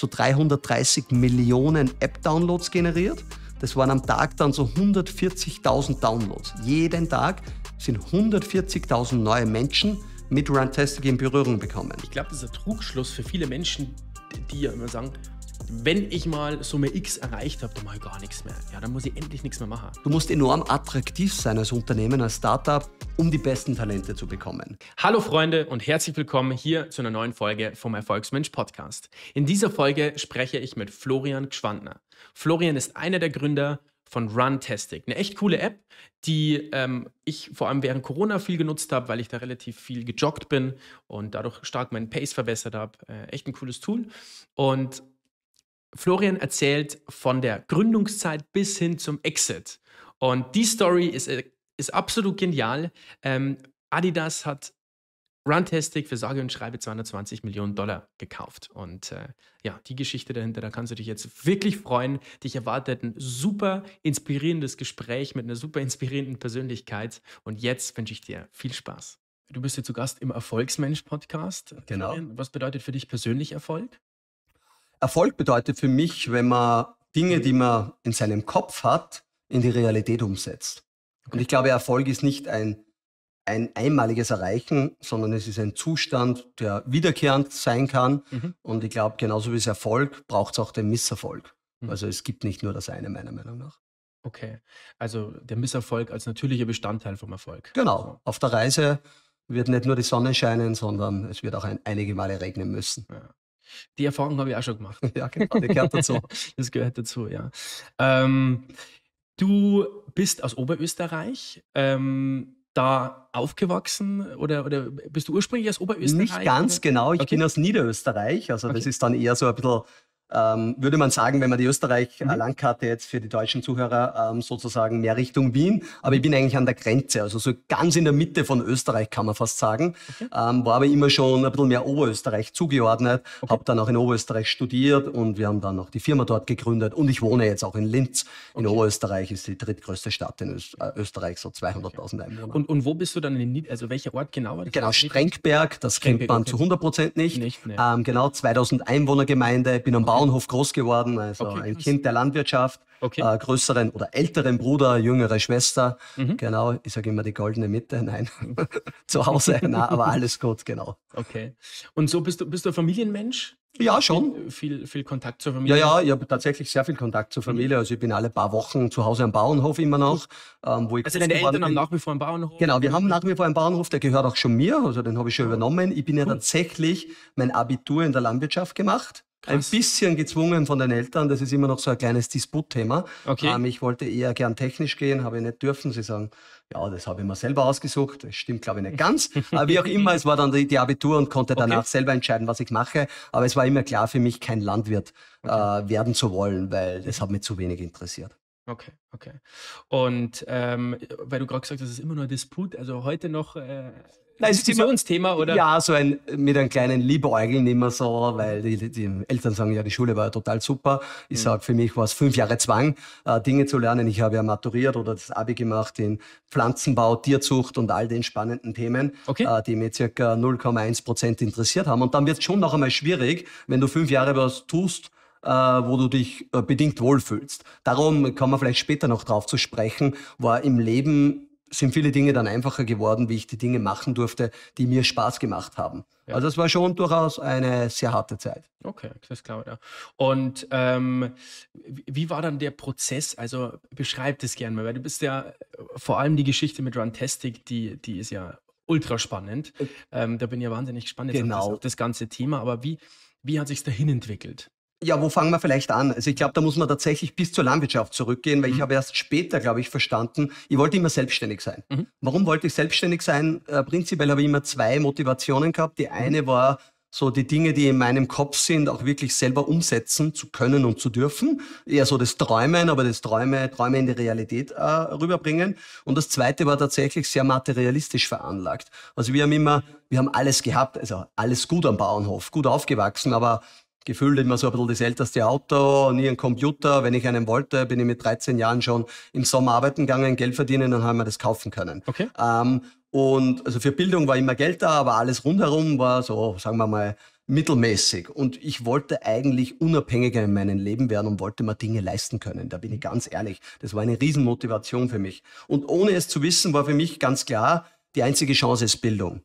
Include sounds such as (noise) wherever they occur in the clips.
so 330 Millionen App-Downloads generiert. Das waren am Tag dann so 140.000 Downloads. Jeden Tag sind 140.000 neue Menschen mit Runtastic in Berührung bekommen. Ich glaube, das ist ein Trugschluss für viele Menschen, die ja immer sagen, wenn ich mal Summe X erreicht habe, dann mache ich gar nichts mehr. Ja, dann muss ich endlich nichts mehr machen. Du musst enorm attraktiv sein als Unternehmen, als Startup, um die besten Talente zu bekommen. Hallo Freunde und herzlich willkommen hier zu einer neuen Folge vom Erfolgsmensch Podcast. In dieser Folge spreche ich mit Florian Gschwandner. Florian ist einer der Gründer von Runtastic. Eine echt coole App, die ähm, ich vor allem während Corona viel genutzt habe, weil ich da relativ viel gejoggt bin und dadurch stark meinen Pace verbessert habe. Äh, echt ein cooles Tool. Und Florian erzählt von der Gründungszeit bis hin zum Exit. Und die Story ist, äh, ist absolut genial. Ähm, Adidas hat Runtastic für sage und schreibe 220 Millionen Dollar gekauft. Und äh, ja, die Geschichte dahinter, da kannst du dich jetzt wirklich freuen. Dich erwartet ein super inspirierendes Gespräch mit einer super inspirierenden Persönlichkeit. Und jetzt wünsche ich dir viel Spaß. Du bist jetzt zu Gast im Erfolgsmensch-Podcast. Genau. Was bedeutet für dich persönlich Erfolg? Erfolg bedeutet für mich, wenn man Dinge, mhm. die man in seinem Kopf hat, in die Realität umsetzt. Und ich glaube, Erfolg ist nicht ein, ein einmaliges Erreichen, sondern es ist ein Zustand, der wiederkehrend sein kann. Mhm. Und ich glaube, genauso wie es Erfolg, braucht es auch den Misserfolg. Mhm. Also es gibt nicht nur das eine, meiner Meinung nach. Okay, also der Misserfolg als natürlicher Bestandteil vom Erfolg. Genau, auf der Reise wird nicht nur die Sonne scheinen, sondern es wird auch ein, einige Male regnen müssen. Ja. Die Erfahrung habe ich auch schon gemacht. (laughs) Ja, genau, die gehört dazu. (laughs) das gehört dazu, ja. Ähm, du bist aus Oberösterreich. Ähm, da aufgewachsen oder, oder bist du ursprünglich aus Oberösterreich? Nicht ganz oder? genau, ich okay. bin aus Niederösterreich, also okay. das ist dann eher so ein bisschen ähm, würde man sagen, wenn man die Österreich-Landkarte äh, mhm. jetzt für die deutschen Zuhörer ähm, sozusagen mehr Richtung Wien, aber ich bin eigentlich an der Grenze, also so ganz in der Mitte von Österreich kann man fast sagen, okay. ähm, war aber immer schon ein bisschen mehr Oberösterreich zugeordnet, okay. habe dann auch in Oberösterreich studiert und wir haben dann auch die Firma dort gegründet und ich wohne jetzt auch in Linz. In okay. Oberösterreich ist die drittgrößte Stadt in Öst äh, Österreich, so 200.000 Einwohner. Und, und, wo bist du dann in, also welcher Ort genau war das? Genau, Strengberg, das kennt man zu 100 Prozent nicht. nicht nee. Ähm, genau, 2000 Einwohnergemeinde, bin am Bau Bauernhof groß geworden, also okay, ein Kind der Landwirtschaft, okay. äh, größeren oder älteren Bruder, jüngere Schwester. Mhm. Genau, ich sage immer die goldene Mitte, nein, mhm. (laughs) zu Hause, nein, aber alles gut, genau. Okay. Und so bist du, bist du ein Familienmensch? Ja, schon. Viel, viel Kontakt zur Familie? Ja, ja, ich habe tatsächlich sehr viel Kontakt zur mhm. Familie. Also ich bin alle paar Wochen zu Hause am Bauernhof immer noch. Ähm, wo ich also deine Eltern bin. haben nach wie vor einen Bauernhof? Genau, wir haben nach wie vor einen Bauernhof, der gehört auch schon mir, also den habe ich schon ah. übernommen. Ich bin ja cool. tatsächlich mein Abitur in der Landwirtschaft gemacht. Krass. Ein bisschen gezwungen von den Eltern, das ist immer noch so ein kleines Disputthema. Okay. Ähm, ich wollte eher gern technisch gehen, habe ich nicht dürfen. Sie sagen, ja, das habe ich mir selber ausgesucht. Das stimmt, glaube ich, nicht ganz. (laughs) Aber wie auch immer, es war dann die, die Abitur und konnte danach okay. selber entscheiden, was ich mache. Aber es war immer klar für mich, kein Landwirt okay. äh, werden zu wollen, weil das hat mich zu wenig interessiert. Okay, okay. Und ähm, weil du gerade gesagt hast, es ist immer nur ein Disput, also heute noch äh, Nein, Diskussionsthema oder? Ja, so ein mit einem kleinen Liebäugeln immer so, weil die, die Eltern sagen, ja, die Schule war ja total super. Ich mhm. sage, für mich war es fünf Jahre Zwang, äh, Dinge zu lernen. Ich habe ja maturiert oder das Abi gemacht in Pflanzenbau, Tierzucht und all den spannenden Themen, okay. äh, die mir circa 0,1 Prozent interessiert haben. Und dann wird es schon noch einmal schwierig, wenn du fünf Jahre was tust, äh, wo du dich äh, bedingt wohlfühlst. Darum kann man vielleicht später noch drauf zu sprechen, war im Leben sind viele Dinge dann einfacher geworden, wie ich die Dinge machen durfte, die mir Spaß gemacht haben. Ja. Also es war schon durchaus eine sehr harte Zeit. Okay, das glaube ich. Ja. Und ähm, wie war dann der Prozess? Also beschreib das gerne mal, weil du bist ja äh, vor allem die Geschichte mit Runtastic, die, die ist ja ultra spannend. Äh, ähm, da bin ich ja wahnsinnig gespannt genau. auf, das, genau. auf das ganze Thema. Aber wie, wie hat sich dahin entwickelt? Ja, wo fangen wir vielleicht an? Also ich glaube, da muss man tatsächlich bis zur Landwirtschaft zurückgehen, weil mhm. ich habe erst später, glaube ich, verstanden, ich wollte immer selbstständig sein. Mhm. Warum wollte ich selbstständig sein? Äh, prinzipiell habe ich immer zwei Motivationen gehabt. Die eine mhm. war, so die Dinge, die in meinem Kopf sind, auch wirklich selber umsetzen zu können und zu dürfen. Eher so das Träumen, aber das Träume, Träume in die Realität äh, rüberbringen. Und das zweite war tatsächlich sehr materialistisch veranlagt. Also wir haben immer, wir haben alles gehabt, also alles gut am Bauernhof, gut aufgewachsen, aber gefühlt immer so ein bisschen das älteste Auto, nie ein Computer. Wenn ich einen wollte, bin ich mit 13 Jahren schon im Sommer arbeiten gegangen, Geld verdienen und haben wir das kaufen können. Okay. Ähm, und also für Bildung war immer Geld da, aber alles rundherum war so, sagen wir mal, mittelmäßig. Und ich wollte eigentlich unabhängiger in meinem Leben werden und wollte mir Dinge leisten können. Da bin ich ganz ehrlich. Das war eine Riesenmotivation für mich. Und ohne es zu wissen, war für mich ganz klar, die einzige Chance ist Bildung.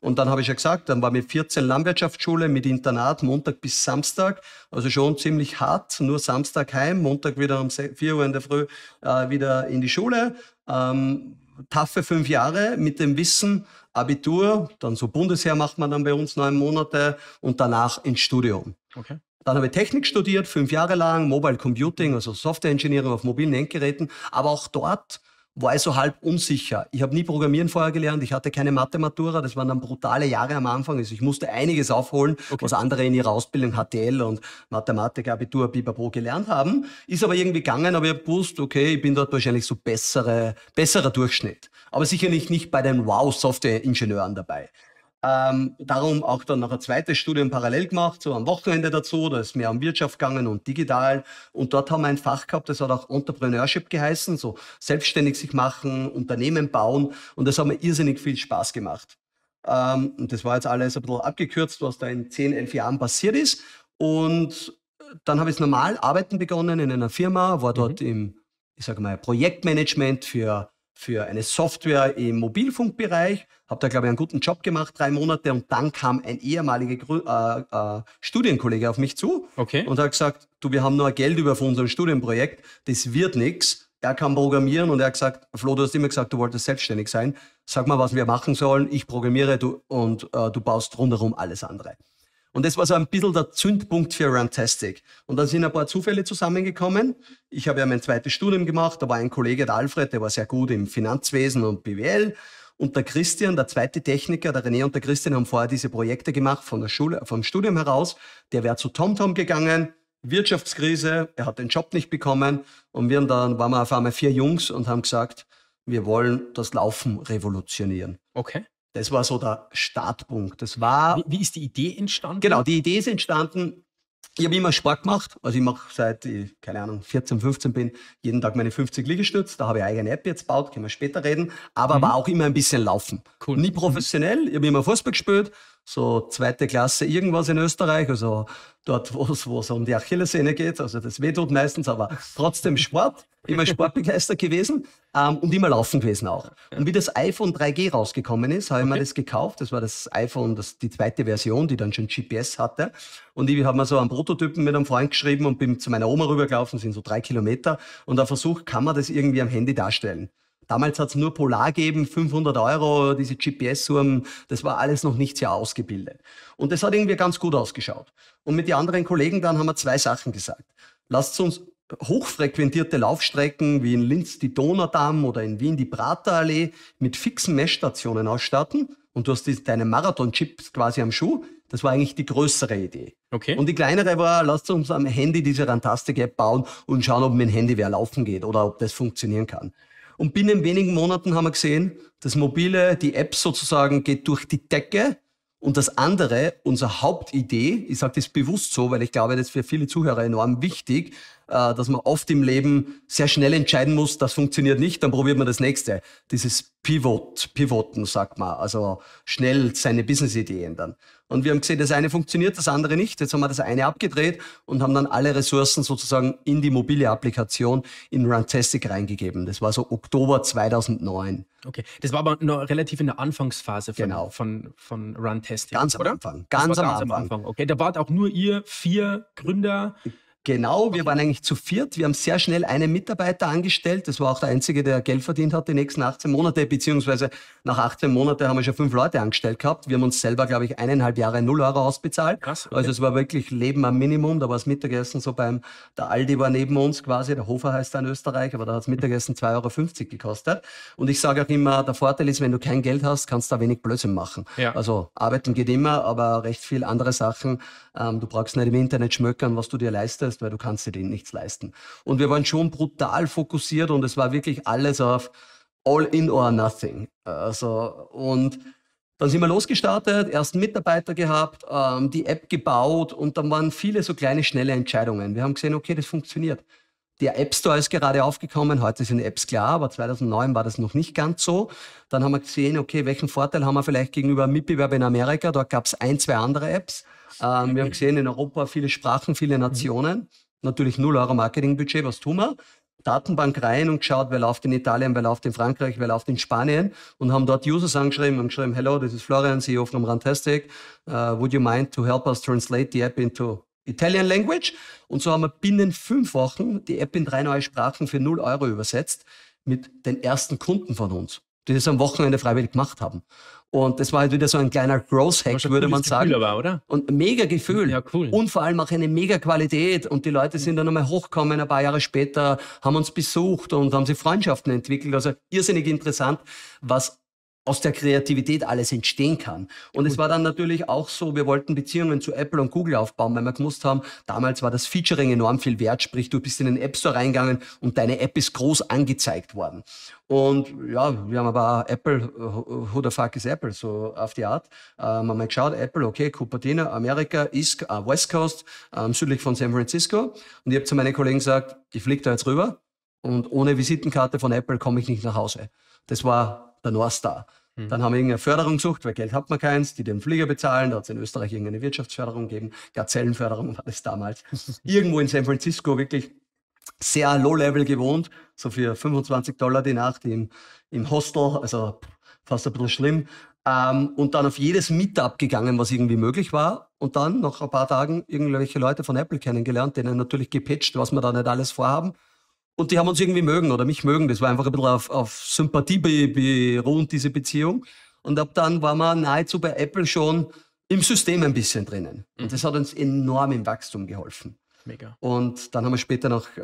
Und dann habe ich ja gesagt, dann war mir 14 Landwirtschaftsschule mit Internat Montag bis Samstag, also schon ziemlich hart, nur Samstag heim, Montag wieder um 4 Uhr in der Früh äh, wieder in die Schule. Ähm, taffe fünf Jahre mit dem Wissen, Abitur, dann so Bundesheer macht man dann bei uns neun Monate und danach ins Studium. Okay. Dann habe ich Technik studiert, fünf Jahre lang, Mobile Computing, also Software Engineering auf mobilen Endgeräten, aber auch dort war ich so halb unsicher. Ich habe nie Programmieren vorher gelernt, ich hatte keine Mathematura, das waren dann brutale Jahre am Anfang. Also ich musste einiges aufholen, okay. was andere in ihrer Ausbildung HTL und Mathematik, Abitur, Bibabo gelernt haben. Ist aber irgendwie gegangen, aber ich habe gewusst, okay, ich bin dort wahrscheinlich so bessere, besserer Durchschnitt. Aber sicherlich nicht bei den Wow-Software-Ingenieuren dabei. Ähm, darum auch dann noch ein zweites Studium parallel gemacht, so am Wochenende dazu, da ist mehr um Wirtschaft gegangen und digital. Und dort haben wir ein Fach gehabt, das hat auch Entrepreneurship geheißen, so selbstständig sich machen, Unternehmen bauen. Und das hat mir irrsinnig viel Spaß gemacht. Ähm, und das war jetzt alles ein bisschen abgekürzt, was da in 10, 11 Jahren passiert ist. Und dann habe ich normal arbeiten begonnen in einer Firma, war mhm. dort mhm. im, ich sage mal, Projektmanagement für für eine Software im Mobilfunkbereich, habe da, glaube ich, einen guten Job gemacht, drei Monate. Und dann kam ein ehemaliger äh, äh, Studienkollege auf mich zu okay. und hat gesagt, du, wir haben nur Geld über für unser Studienprojekt, das wird nichts. Er kann programmieren und er hat gesagt, Flo, du hast immer gesagt, du wolltest selbstständig sein. Sag mal, was wir machen sollen. Ich programmiere du, und äh, du baust rundherum alles andere. Und das war so ein bisschen der Zündpunkt für Runtastic. Und dann sind ein paar Zufälle zusammengekommen. Ich habe ja mein zweites Studium gemacht, da war ein Kollege, der Alfred, der war sehr gut im Finanzwesen und BWL. Und der Christian, der zweite Techniker, der René und der Christian haben vorher diese Projekte gemacht von der Schule, vom Studium heraus. Der wäre zu TomTom gegangen, Wirtschaftskrise, er hat den Job nicht bekommen. Und wir dann waren wir auf einmal vier Jungs und haben gesagt, wir wollen das Laufen revolutionieren. Okay. Das war so der Startpunkt. Das war. Wie, wie ist die Idee entstanden? Genau, die Idee ist entstanden. Ich habe immer Sport gemacht. Also ich mache seit, ich, keine Ahnung, 14, 15 bin, jeden Tag meine 50 Liegestütze. Da habe ich eine eigene App jetzt gebaut, können wir später reden. Aber mhm. war auch immer ein bisschen Laufen. Cool. Nie professionell. Ich habe immer Fußball gespielt so zweite Klasse irgendwas in Österreich, also dort, wo es um die Achillessehne geht, also das wehtut meistens, aber trotzdem Sport, immer sportbegeistert (laughs) gewesen ähm, und immer laufen gewesen auch. Und wie das iPhone 3G rausgekommen ist, habe ich okay. mir das gekauft, das war das iPhone, das, die zweite Version, die dann schon GPS hatte und ich habe mir so einen Prototypen mit einem Freund geschrieben und bin zu meiner Oma rübergelaufen, sind so drei Kilometer und da versucht, kann man das irgendwie am Handy darstellen. Damals hat es nur Polar gegeben, 500 Euro, diese GPS-Uhren, das war alles noch nicht sehr ausgebildet. Und das hat irgendwie ganz gut ausgeschaut. Und mit den anderen Kollegen dann haben wir zwei Sachen gesagt. Lasst uns hochfrequentierte Laufstrecken wie in Linz die Donaudamm oder in Wien die Praterallee mit fixen Messstationen ausstatten und du hast die, deine Marathon-Chips quasi am Schuh. Das war eigentlich die größere Idee. Okay. Und die kleinere war, lasst uns am Handy diese Rantastic-App bauen und schauen, ob mit dem Handy wer laufen geht oder ob das funktionieren kann. Und binnen wenigen Monaten haben wir gesehen, das Mobile, die App sozusagen geht durch die Decke. Und das andere, unsere Hauptidee, ich sage das bewusst so, weil ich glaube, das ist für viele Zuhörer enorm wichtig, äh, dass man oft im Leben sehr schnell entscheiden muss, das funktioniert nicht, dann probiert man das nächste. Dieses Pivot, Pivoten sagt man, also schnell seine Business-Idee ändern. Und wir haben gesehen, das eine funktioniert, das andere nicht. Jetzt haben wir das eine abgedreht und haben dann alle Ressourcen sozusagen in die mobile Applikation in Runtastic reingegeben. Das war so Oktober 2009. Okay, das war aber noch relativ in der Anfangsphase von, genau. von, von Runtastic. Ganz am oder? Anfang. Ganz, am, ganz Anfang. am Anfang. Okay, da wart auch nur ihr vier Gründer. Genau, wir waren eigentlich zu viert. Wir haben sehr schnell einen Mitarbeiter angestellt. Das war auch der einzige, der Geld verdient hat die nächsten 18 Monate, beziehungsweise nach 18 Monaten haben wir schon fünf Leute angestellt gehabt. Wir haben uns selber, glaube ich, eineinhalb Jahre null Euro ausbezahlt. Krass, okay. Also es war wirklich Leben am Minimum. Da war das Mittagessen so beim, der Aldi war neben uns quasi, der Hofer heißt er in Österreich, aber da hat das Mittagessen 2,50 Euro gekostet. Und ich sage auch immer, der Vorteil ist, wenn du kein Geld hast, kannst du da wenig Blödsinn machen. Ja. Also arbeiten geht immer, aber recht viel andere Sachen. Ähm, du brauchst nicht im Internet schmöckern, was du dir leistest arbeitest, weil du kannst dir den nichts leisten. Und wir waren schon brutal fokussiert und es war wirklich alles auf all in or nothing. Also, und dann sind wir losgestartet, ersten Mitarbeiter gehabt, ähm, die App gebaut und dann waren viele so kleine, schnelle Entscheidungen. Wir haben gesehen, okay, das funktioniert. Der App Store ist gerade aufgekommen, heute sind Apps klar, aber 2009 war das noch nicht ganz so. Dann haben wir gesehen, okay, welchen Vorteil haben wir vielleicht gegenüber Mitbewerber in Amerika? Dort gab es ein, zwei andere Apps. Ähm, wir haben gesehen, in Europa viele Sprachen, viele Nationen. Natürlich 0 Euro Marketingbudget, was tun wir? Datenbank rein und geschaut, wer läuft in Italien, wer läuft in Frankreich, wer läuft in Spanien und haben dort Users angeschrieben und geschrieben, hello, this is Florian, CEO from Rantastic. Uh, would you mind to help us translate the app into Italian Language. Und so haben wir binnen fünf Wochen die App in drei neue Sprachen für 0 Euro übersetzt mit den ersten Kunden von uns, die das am Wochenende freiwillig gemacht haben. Und das war halt wieder so ein kleiner Growth-Hack, würde man sagen. Gefühl aber, oder? Und mega Gefühl. Ja, cool. Und vor allem auch eine mega Qualität. Und die Leute sind dann nochmal hochgekommen ein paar Jahre später, haben uns besucht und haben sich Freundschaften entwickelt. Also irrsinnig interessant, was aus der Kreativität alles entstehen kann. Und Gut. es war dann natürlich auch so, wir wollten Beziehungen zu Apple und Google aufbauen, weil wir gewusst haben, damals war das Featuring enorm viel wert, sprich du bist in den App Store reingegangen und deine App ist groß angezeigt worden. Und ja, wir haben aber Apple, äh, who the fuck is Apple, so auf die Art. Ähm, haben wir geschaut, Apple, okay, Cupertino, Amerika, East, äh, West Coast, ähm, südlich von San Francisco. Und ich habe zu meinen Kollegen gesagt, ich fliege da jetzt rüber und ohne Visitenkarte von Apple komme ich nicht nach Hause. Das war der North Star. Mhm. Dann haben wir irgendeine Förderung gesucht, weil Geld hat man keins, die den Flieger bezahlen. Da hat es in Österreich irgendeine Wirtschaftsförderung gegeben. Gazellenförderung war das damals. (laughs) Irgendwo in San Francisco wirklich sehr low-level gewohnt, so für 25 Dollar die Nacht im, im Hostel, also fast ein bisschen schlimm. Ähm, und dann auf jedes Meetup gegangen, was irgendwie möglich war. Und dann nach ein paar Tagen irgendwelche Leute von Apple kennengelernt, denen natürlich gepitcht, was wir da nicht alles vorhaben. Und die haben uns irgendwie mögen oder mich mögen. Das war einfach ein bisschen auf, auf Sympathie beruht, diese Beziehung. Und ab dann war man nahezu bei Apple schon im System ein bisschen drinnen. Und mhm. das hat uns enorm im Wachstum geholfen. Mega. Und dann haben wir später noch äh,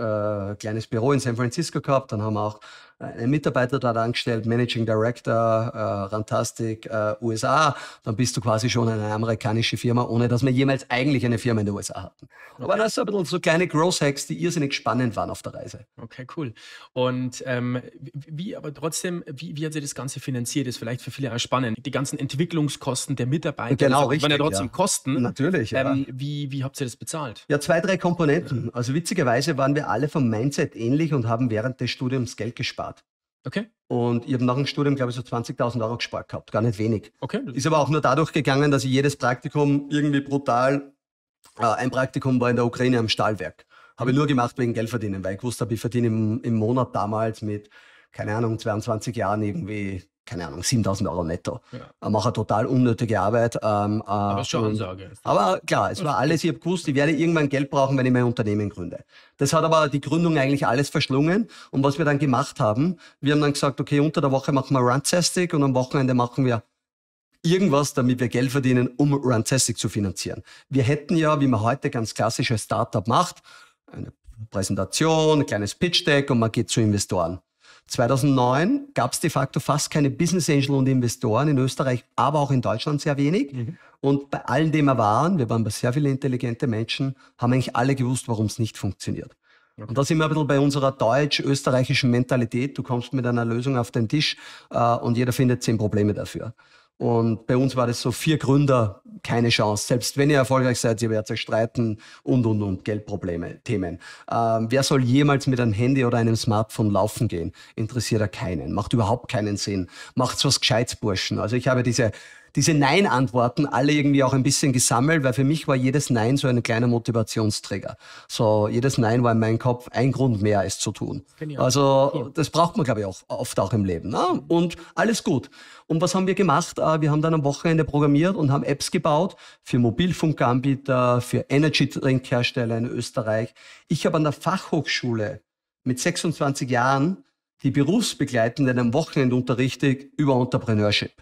ein kleines Büro in San Francisco gehabt. Dann haben wir auch äh, einen Mitarbeiter dort angestellt, Managing Director, äh, Rantastic, äh, USA, dann bist du quasi schon eine amerikanische Firma, ohne dass wir jemals eigentlich eine Firma in den USA hatten. Aber das sind ein bisschen so kleine Growth Hacks, die irrsinnig spannend waren auf der Reise. Okay, cool. Und ähm, wie aber trotzdem, wie, wie hat sich das Ganze finanziert? Ist vielleicht für viele auch spannend. Die ganzen Entwicklungskosten der Mitarbeiter genau, richtig, waren ja trotzdem ja. Kosten. Natürlich, ja. Ähm, wie, wie habt ihr das bezahlt? Ja, zwei, drei Komponenten. Also witzigerweise waren wir alle vom Mindset ähnlich und haben während des Studiums Geld gespart. Okay. Und ich habe nach dem Studium, glaube ich, so 20.000 Euro gespart gehabt. Gar nicht wenig. Okay. Ist aber auch nur dadurch gegangen, dass ich jedes Praktikum irgendwie brutal, äh, ein Praktikum war in der Ukraine am Stahlwerk. Habe ich mhm. nur gemacht wegen Geld verdienen, weil ich wusste, ich verdiene im, im Monat damals mit, keine Ahnung, 22 Jahren irgendwie keine Ahnung, 7000 Euro netto. Ja. Äh, machen total unnötige Arbeit. Ähm, äh, aber schon Ansage. Aber klar, es war alles, ich habe gewusst, ich werde irgendwann Geld brauchen, wenn ich mein Unternehmen gründe. Das hat aber die Gründung eigentlich alles verschlungen. Und was wir dann gemacht haben, wir haben dann gesagt, okay, unter der Woche machen wir Runtastic und am Wochenende machen wir irgendwas, damit wir Geld verdienen, um Runtastic zu finanzieren. Wir hätten ja, wie man heute ganz klassisches Startup macht, eine Präsentation, ein kleines Pitch-Deck und man geht zu Investoren. 2009 gab es de facto fast keine Business Angel und Investoren in Österreich, aber auch in Deutschland sehr wenig. Mhm. Und bei allen, die wir waren, wir waren bei sehr vielen intelligente Menschen, haben eigentlich alle gewusst, warum es nicht funktioniert. Okay. Und da sind wir ein bisschen bei unserer deutsch-österreichischen Mentalität. Du kommst mit einer Lösung auf den Tisch äh, und jeder findet zehn Probleme dafür. Und bei uns war das so vier Gründer, keine Chance. Selbst wenn ihr erfolgreich seid, ihr werdet euch streiten und, und, und, Geldprobleme, Themen. Ähm, wer soll jemals mit einem Handy oder einem Smartphone laufen gehen? Interessiert er keinen. Macht überhaupt keinen Sinn. Macht's was Gescheites, Burschen. Also ich habe diese diese Nein-Antworten alle irgendwie auch ein bisschen gesammelt, weil für mich war jedes Nein so ein kleiner Motivationsträger. So, jedes Nein war in meinem Kopf ein Grund mehr, es zu tun. Also, das braucht man, glaube ich, auch oft auch im Leben. Ne? Und alles gut. Und was haben wir gemacht? Äh, wir haben dann am Wochenende programmiert und haben Apps gebaut für Mobilfunkanbieter, für energy hersteller in Österreich. Ich habe an der Fachhochschule mit 26 Jahren die berufsbegleitenden am Wochenende unterrichtet über Entrepreneurship.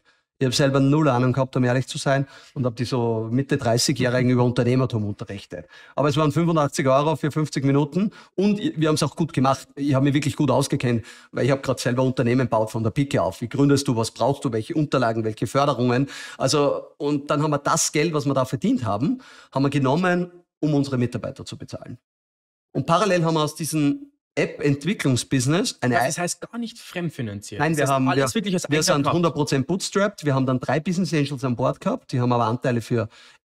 Ich habe selber null Ahnung gehabt, um ehrlich zu sein, und habe die so Mitte 30-Jährigen über Unternehmertum unterrichtet. Aber es waren 85 Euro für 50 Minuten und wir haben es auch gut gemacht. Ich habe mich wirklich gut ausgekennt, weil ich habe gerade selber Unternehmen baut von der Picke auf. Wie gründest du, was brauchst du, welche Unterlagen, welche Förderungen? Also, und dann haben wir das Geld, was wir da verdient haben, haben wir genommen, um unsere Mitarbeiter zu bezahlen. Und parallel haben wir aus diesen App-Entwicklungsbusiness. Eine das also heißt gar nicht fremdfinanziert. Nein, wir, heißt, haben, alles wir, wirklich aus wir sind 100% bootstrapped. Wir haben dann drei Business Angels an Bord gehabt. Die haben aber Anteile für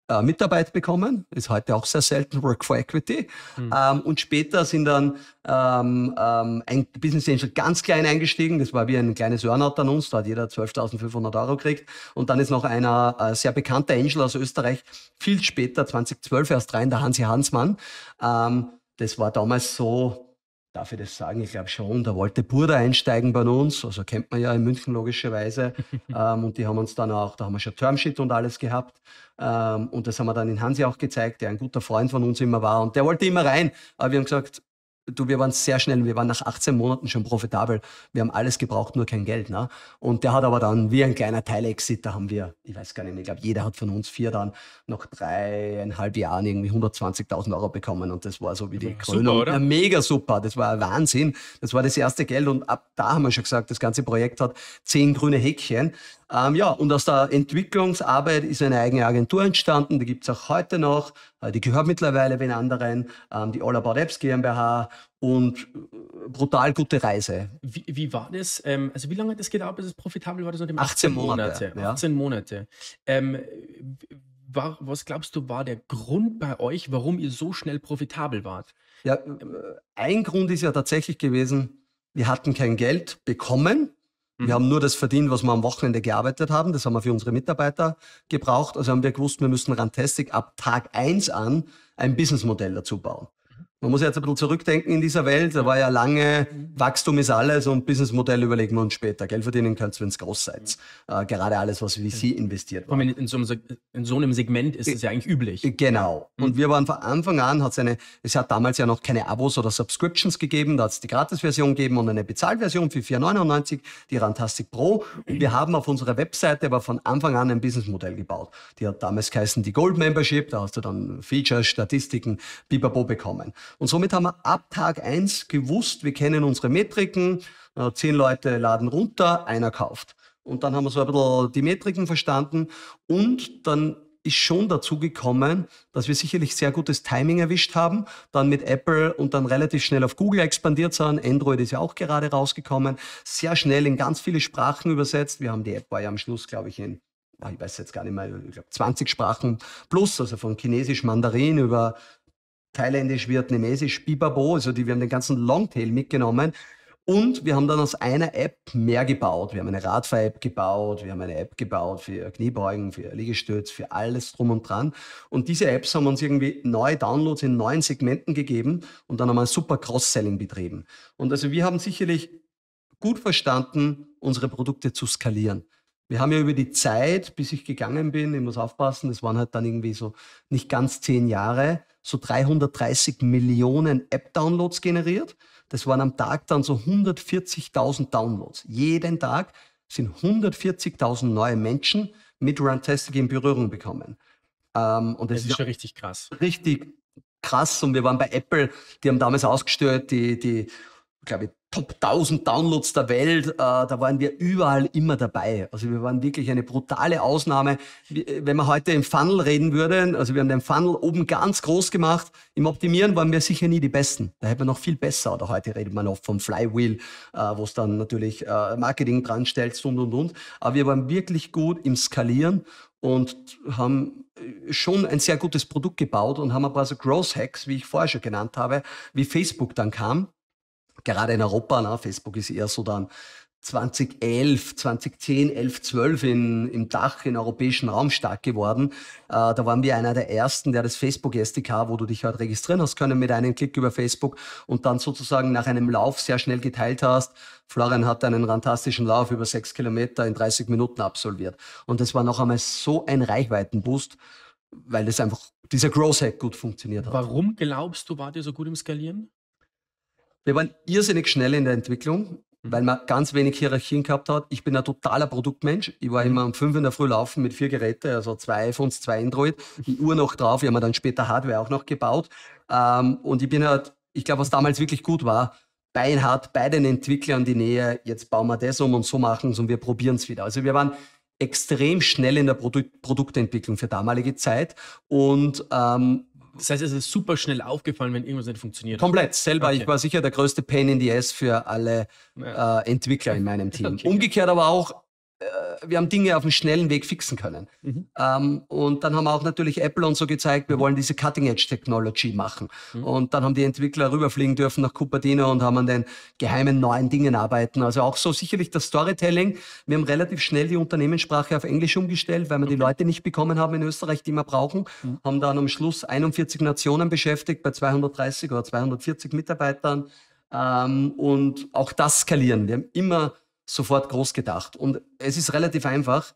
äh, Mitarbeit bekommen. Ist heute auch sehr selten, Work for Equity. Hm. Ähm, und später sind dann ähm, ähm, ein Business Angel ganz klein eingestiegen. Das war wie ein kleines Earnout an uns. Da hat jeder 12.500 Euro gekriegt. Und dann ist noch einer äh, sehr bekannter Angel aus Österreich, viel später, 2012 erst rein, der Hansi Hansmann. Ähm, das war damals so darf ich das sagen? Ich glaube schon, da wollte Burda einsteigen bei uns, also kennt man ja in München logischerweise. (laughs) ähm, und die haben uns dann auch, da haben wir schon Termshit und alles gehabt. Ähm, und das haben wir dann in Hansi auch gezeigt, der ein guter Freund von uns immer war. Und der wollte immer rein. Aber wir haben gesagt, du, wir waren sehr schnell, wir waren nach 18 Monaten schon profitabel. Wir haben alles gebraucht, nur kein Geld. Ne? Und der hat aber dann, wie ein kleiner Teil-Exit, da haben wir, ich weiß gar nicht, mehr, ich glaube, jeder hat von uns vier dann nach dreieinhalb Jahren irgendwie 120.000 Euro bekommen. Und das war so wie die ja, Krönung. Super, ja, mega super, das war ein Wahnsinn. Das war das erste Geld und ab da haben wir schon gesagt, das ganze Projekt hat zehn grüne Häkchen. Ähm, ja, und aus der Entwicklungsarbeit ist eine eigene Agentur entstanden, die gibt es auch heute noch. Äh, die gehört mittlerweile wen anderen, ähm, die All About Apps GmbH, und äh, brutal gute Reise. Wie, wie war das? Ähm, also wie lange hat das gedauert, bis es profitabel war? Das 18, 18 Monate. Monate ja. 18 Monate. Ähm, war, was glaubst du, war der Grund bei euch, warum ihr so schnell profitabel wart? Ja, äh, ein Grund ist ja tatsächlich gewesen, wir hatten kein Geld bekommen. Wir mhm. haben nur das verdient, was wir am Wochenende gearbeitet haben. Das haben wir für unsere Mitarbeiter gebraucht. Also haben wir gewusst, wir müssen Rantastic ab Tag 1 an ein Businessmodell dazu bauen. Man muss jetzt ein bisschen zurückdenken in dieser Welt. Da war ja lange Wachstum ist alles und Businessmodell überlegen wir uns später. Geld verdienen kannst du, wenn es groß seid. Äh, gerade alles, was wie Sie investiert. War. In, so einem, in so einem Segment ist es ja eigentlich üblich. Äh, genau. Mhm. Und wir waren von Anfang an, hat es eine, es hat damals ja noch keine Abos oder Subscriptions gegeben. Da hat es die Gratis-Version gegeben und eine Bezahlversion für 4,99, die Rantastic Pro. Und wir haben auf unserer Webseite aber von Anfang an ein Businessmodell gebaut. Die hat damals geheißen die Gold Membership. Da hast du dann Features, Statistiken, Bibabo bekommen. Und somit haben wir ab Tag eins gewusst, wir kennen unsere Metriken, äh, zehn Leute laden runter, einer kauft. Und dann haben wir so ein bisschen die Metriken verstanden und dann ist schon dazu gekommen, dass wir sicherlich sehr gutes Timing erwischt haben, dann mit Apple und dann relativ schnell auf Google expandiert sind. Android ist ja auch gerade rausgekommen, sehr schnell in ganz viele Sprachen übersetzt. Wir haben die App war ja am Schluss, glaube ich, in ah, ich weiß jetzt gar nicht mehr, ich glaube 20 Sprachen plus, also von Chinesisch, Mandarin über thailändisch, vietnamesisch, bibabo, also die, wir haben den ganzen Longtail mitgenommen. Und wir haben dann aus einer App mehr gebaut. Wir haben eine Radfahr-App gebaut, wir haben eine App gebaut für Kniebeugen, für Liegestütz, für alles drum und dran. Und diese Apps haben uns irgendwie neue Downloads in neuen Segmenten gegeben und dann haben wir super Cross-Selling betrieben. Und also wir haben sicherlich gut verstanden, unsere Produkte zu skalieren. Wir haben ja über die Zeit, bis ich gegangen bin, ich muss aufpassen, das waren halt dann irgendwie so nicht ganz zehn Jahre, so 330 Millionen App-Downloads generiert. Das waren am Tag dann so 140.000 Downloads. Jeden Tag sind 140.000 neue Menschen mit Runtastic in Berührung bekommen. Ähm, und das, das ist schon richtig krass. Richtig krass. Und wir waren bei Apple, die haben damals ausgestellt, die, die glaube ich, Top 1000 Downloads der Welt. Äh, da waren wir überall immer dabei. Also wir waren wirklich eine brutale Ausnahme. Äh, wenn man heute im Funnel reden würde, also wir haben den Funnel oben ganz groß gemacht. Im Optimieren waren wir sicher nie die Besten. Da hätten wir noch viel besser. Oder heute redet man oft vom Flywheel, äh, wo es dann natürlich äh, Marketing dran stellst und und und. Aber wir waren wirklich gut im Skalieren und haben äh, schon ein sehr gutes Produkt gebaut und haben ein paar so Growth Hacks, wie ich vorher schon genannt habe, wie Facebook dann kam gerade in Europa, na, Facebook ist eher so dann 2011, 2010, 11, 12 in, im Dach, im europäischen Raum stark geworden. Äh, da waren wir einer der ersten, der das Facebook SDK, wo du dich halt registrieren hast können mit einem Klick über Facebook und dann sozusagen nach einem Lauf sehr schnell geteilt hast. Florian hat einen fantastischen Lauf über sechs Kilometer in 30 Minuten absolviert. Und das war noch einmal so ein Reichweitenboost, weil das einfach dieser Growth Hack gut funktioniert hat. Warum glaubst du, war dir so gut im Skalieren? Wir waren irrsinnig schnell in der Entwicklung, mhm. weil man ganz wenig Hierarchien gehabt hat. Ich bin ein totaler Produktmensch. Ich war immer mhm. um fünf in der Früh laufen mit vier Geräten, also zwei iPhones, zwei Android, die Uhr noch drauf. Wir haben dann später Hardware auch noch gebaut. Ähm, und ich bin halt, ich glaube, was damals wirklich gut war, beinhart bei den Entwicklern die Nähe, jetzt bauen wir das um und so machen es und wir probieren es wieder. Also wir waren extrem schnell in der Produ Produktentwicklung für damalige Zeit und ähm, das heißt, es ist super schnell aufgefallen, wenn irgendwas nicht funktioniert. Komplett. Selber. Okay. Ich war sicher der größte Pain in the Ass für alle ja. äh, Entwickler in meinem Team. (laughs) Okay. Umgekehrt aber auch äh, wir haben Dinge auf dem schnellen Weg fixen können. Mhm. Ähm, und dann haben auch natürlich Apple und so gezeigt, wir mhm. wollen diese Cutting-Edge-Technology machen. Mhm. Und dann haben die Entwickler rüberfliegen dürfen nach Cupertino und haben an den geheimen neuen Dingen arbeiten. Also auch so sicherlich das Storytelling. Wir haben relativ schnell die Unternehmenssprache auf Englisch umgestellt, weil wir okay. die Leute nicht bekommen haben in Österreich, die wir brauchen. Mhm. Haben dann am Schluss 41 Nationen beschäftigt bei 230 oder 240 Mitarbeitern. Ähm, und auch das skalieren. Wir haben immer sofort groß gedacht. Und es ist relativ einfach,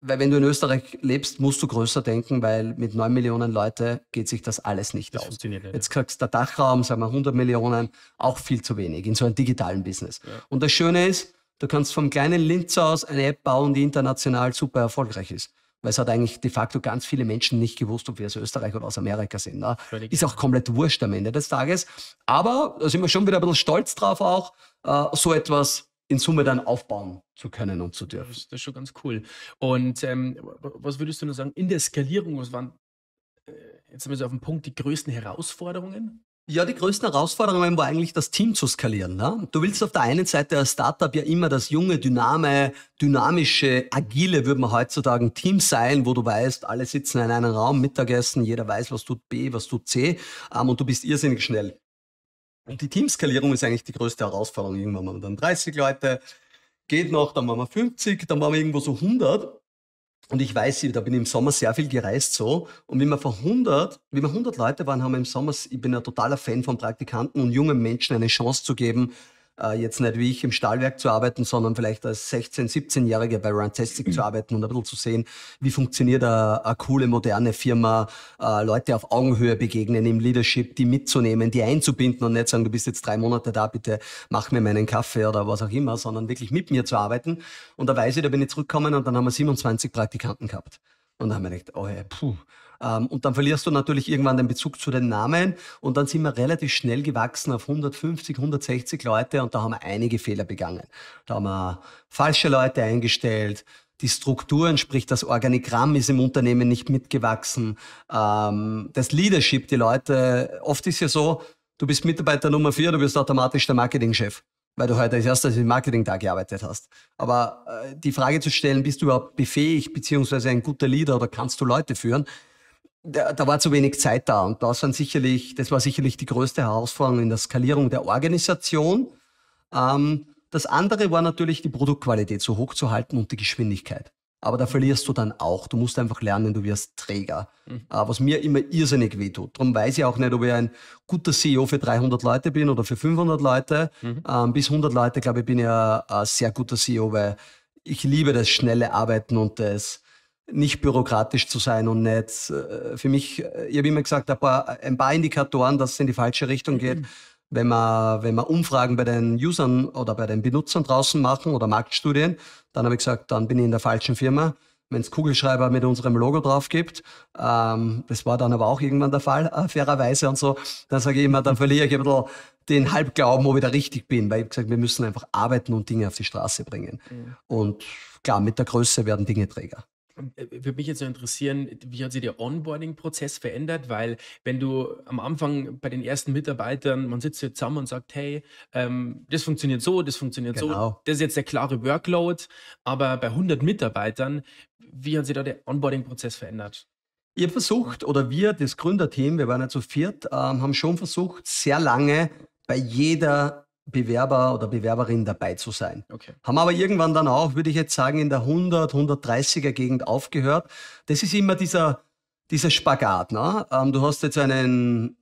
weil wenn du in Österreich lebst, musst du größer denken, weil mit 9 Millionen Leute geht sich das alles nicht das aus. Nicht, Jetzt kriegst du der Dachraum, sagen wir 100 Millionen, auch viel zu wenig in so einem digitalen Business. Ja. Und das Schöne ist, du kannst vom kleinen Linz aus eine App bauen, die international super erfolgreich ist. Weil es hat eigentlich de facto ganz viele Menschen nicht gewusst, ob wir aus Österreich oder aus Amerika sind. Ne? Ist auch komplett wurscht am Ende des Tages. Aber da sind wir schon wieder ein bisschen stolz drauf auch, äh, so etwas in Summe dann aufbauen zu können und zu dürfen. Das ist schon ganz cool. Und ähm, was würdest du nur sagen, in der Skalierung, was waren, äh, jetzt sind wir so auf dem Punkt, die größten Herausforderungen? Ja, die größten Herausforderungen war eigentlich das Team zu skalieren. Ne? Du willst auf der einen Seite als Startup ja immer das junge, dyname, dynamische, agile, würde man heutzutage Team sein, wo du weißt, alle sitzen in einem Raum, Mittagessen, jeder weiß, was tut B, was tut C ähm, und du bist irrsinnig schnell. Und die Teamskalierung ist eigentlich die größte Herausforderung. Irgendwann waren wir dann 30 Leute, geht noch, dann waren wir 50, dann waren wir irgendwo so 100. Und ich weiß, da bin ich im Sommer sehr viel gereist so. Und wie wir vor 100, wie wir 100 Leute waren, haben wir im Sommer, ich bin ein totaler Fan von Praktikanten und jungen Menschen eine Chance zu geben, äh, jetzt nicht wie ich im Stahlwerk zu arbeiten, sondern vielleicht als 16-, 17-Jähriger bei Runtastic mhm. zu (clears throat) arbeiten und ein bisschen zu sehen, wie funktioniert eine, coole, moderne Firma, äh, Leute auf Augenhöhe begegnen im Leadership, die mitzunehmen, die einzubinden und nicht sagen, du bist jetzt drei Monate da, bitte mach mir meinen Kaffee oder was auch immer, sondern wirklich mit mir zu arbeiten. Und da weiß ich, da bin ich zurückgekommen und dann haben wir 27 Praktikanten gehabt. Und da haben wir gedacht, oh, hey, puh, ähm, und dann verlierst du natürlich irgendwann den Bezug zu den Namen und dann sind wir relativ schnell gewachsen auf 150, 160 Leute und da haben wir einige Fehler begangen. Da haben wir falsche Leute eingestellt, die Strukturen, sprich das Organigramm ist im Unternehmen nicht mitgewachsen, ähm, das Leadership, die Leute, oft ist ja so, du bist Mitarbeiter Nummer vier, du wirst automatisch der Marketingchef weil du heute als erstes im Marketing da gearbeitet hast. Aber äh, die Frage zu stellen, bist du überhaupt befähigt, beziehungsweise ein guter Leader oder kannst du Leute führen, da, da war zu wenig Zeit da und das, waren sicherlich, das war sicherlich die größte Herausforderung in der Skalierung der Organisation. Ähm, das andere war natürlich, die Produktqualität so hoch zu halten und die Geschwindigkeit. Aber da verlierst du dann auch. Du musst einfach lernen, du wirst träger. Mhm. Äh, was mir immer irrsinnig wehtut. Darum weiß ich auch nicht, ob ich ein guter CEO für 300 Leute bin oder für 500 Leute. Mhm. Ähm, bis 100 Leute, glaube ich, bin ich ein, ein, sehr guter CEO, weil ich liebe das schnelle Arbeiten und das nicht bürokratisch zu sein und nicht äh, für mich, äh, ich habe immer gesagt, ein paar, ein paar Indikatoren, dass es in die falsche Richtung geht. Mhm. Wenn wir, wenn wir Umfragen bei den Usern oder bei den Benutzern draußen machen oder Marktstudien, dann habe ich gesagt, dann bin ich in der falschen Firma wenn es Kugelschreiber mit unserem Logo drauf gibt. Ähm, das war dann aber auch irgendwann der Fall, äh, fairerweise und so. Dann sage ich immer, dann verliere ich ein bisschen den Halbglauben, ob ich da richtig bin, weil ich habe gesagt, wir müssen einfach arbeiten und Dinge auf die Straße bringen. Mhm. Und klar, mit der Größe werden Dinge träger. Äh, würde mich jetzt so interessieren, wie hat sich der Onboarding-Prozess verändert? Weil wenn du am Anfang bei den ersten Mitarbeitern, man sitzt hier zusammen und sagt, hey, ähm, das funktioniert so, das funktioniert genau. so, das ist jetzt der klare Workload. Aber bei 100 Mitarbeitern, wie hat sich da der Onboarding-Prozess verändert? Ihr versucht, oder wir, das Gründerteam, wir waren ja zu viert, ähm, haben schon versucht, sehr lange bei jeder Bewerber oder Bewerberin dabei zu sein. Okay. Haben aber irgendwann dann auch, würde ich jetzt sagen, in der 100, 130er Gegend aufgehört. Das ist immer dieser, dieser Spagat. Ne? Ähm, du hast jetzt einen,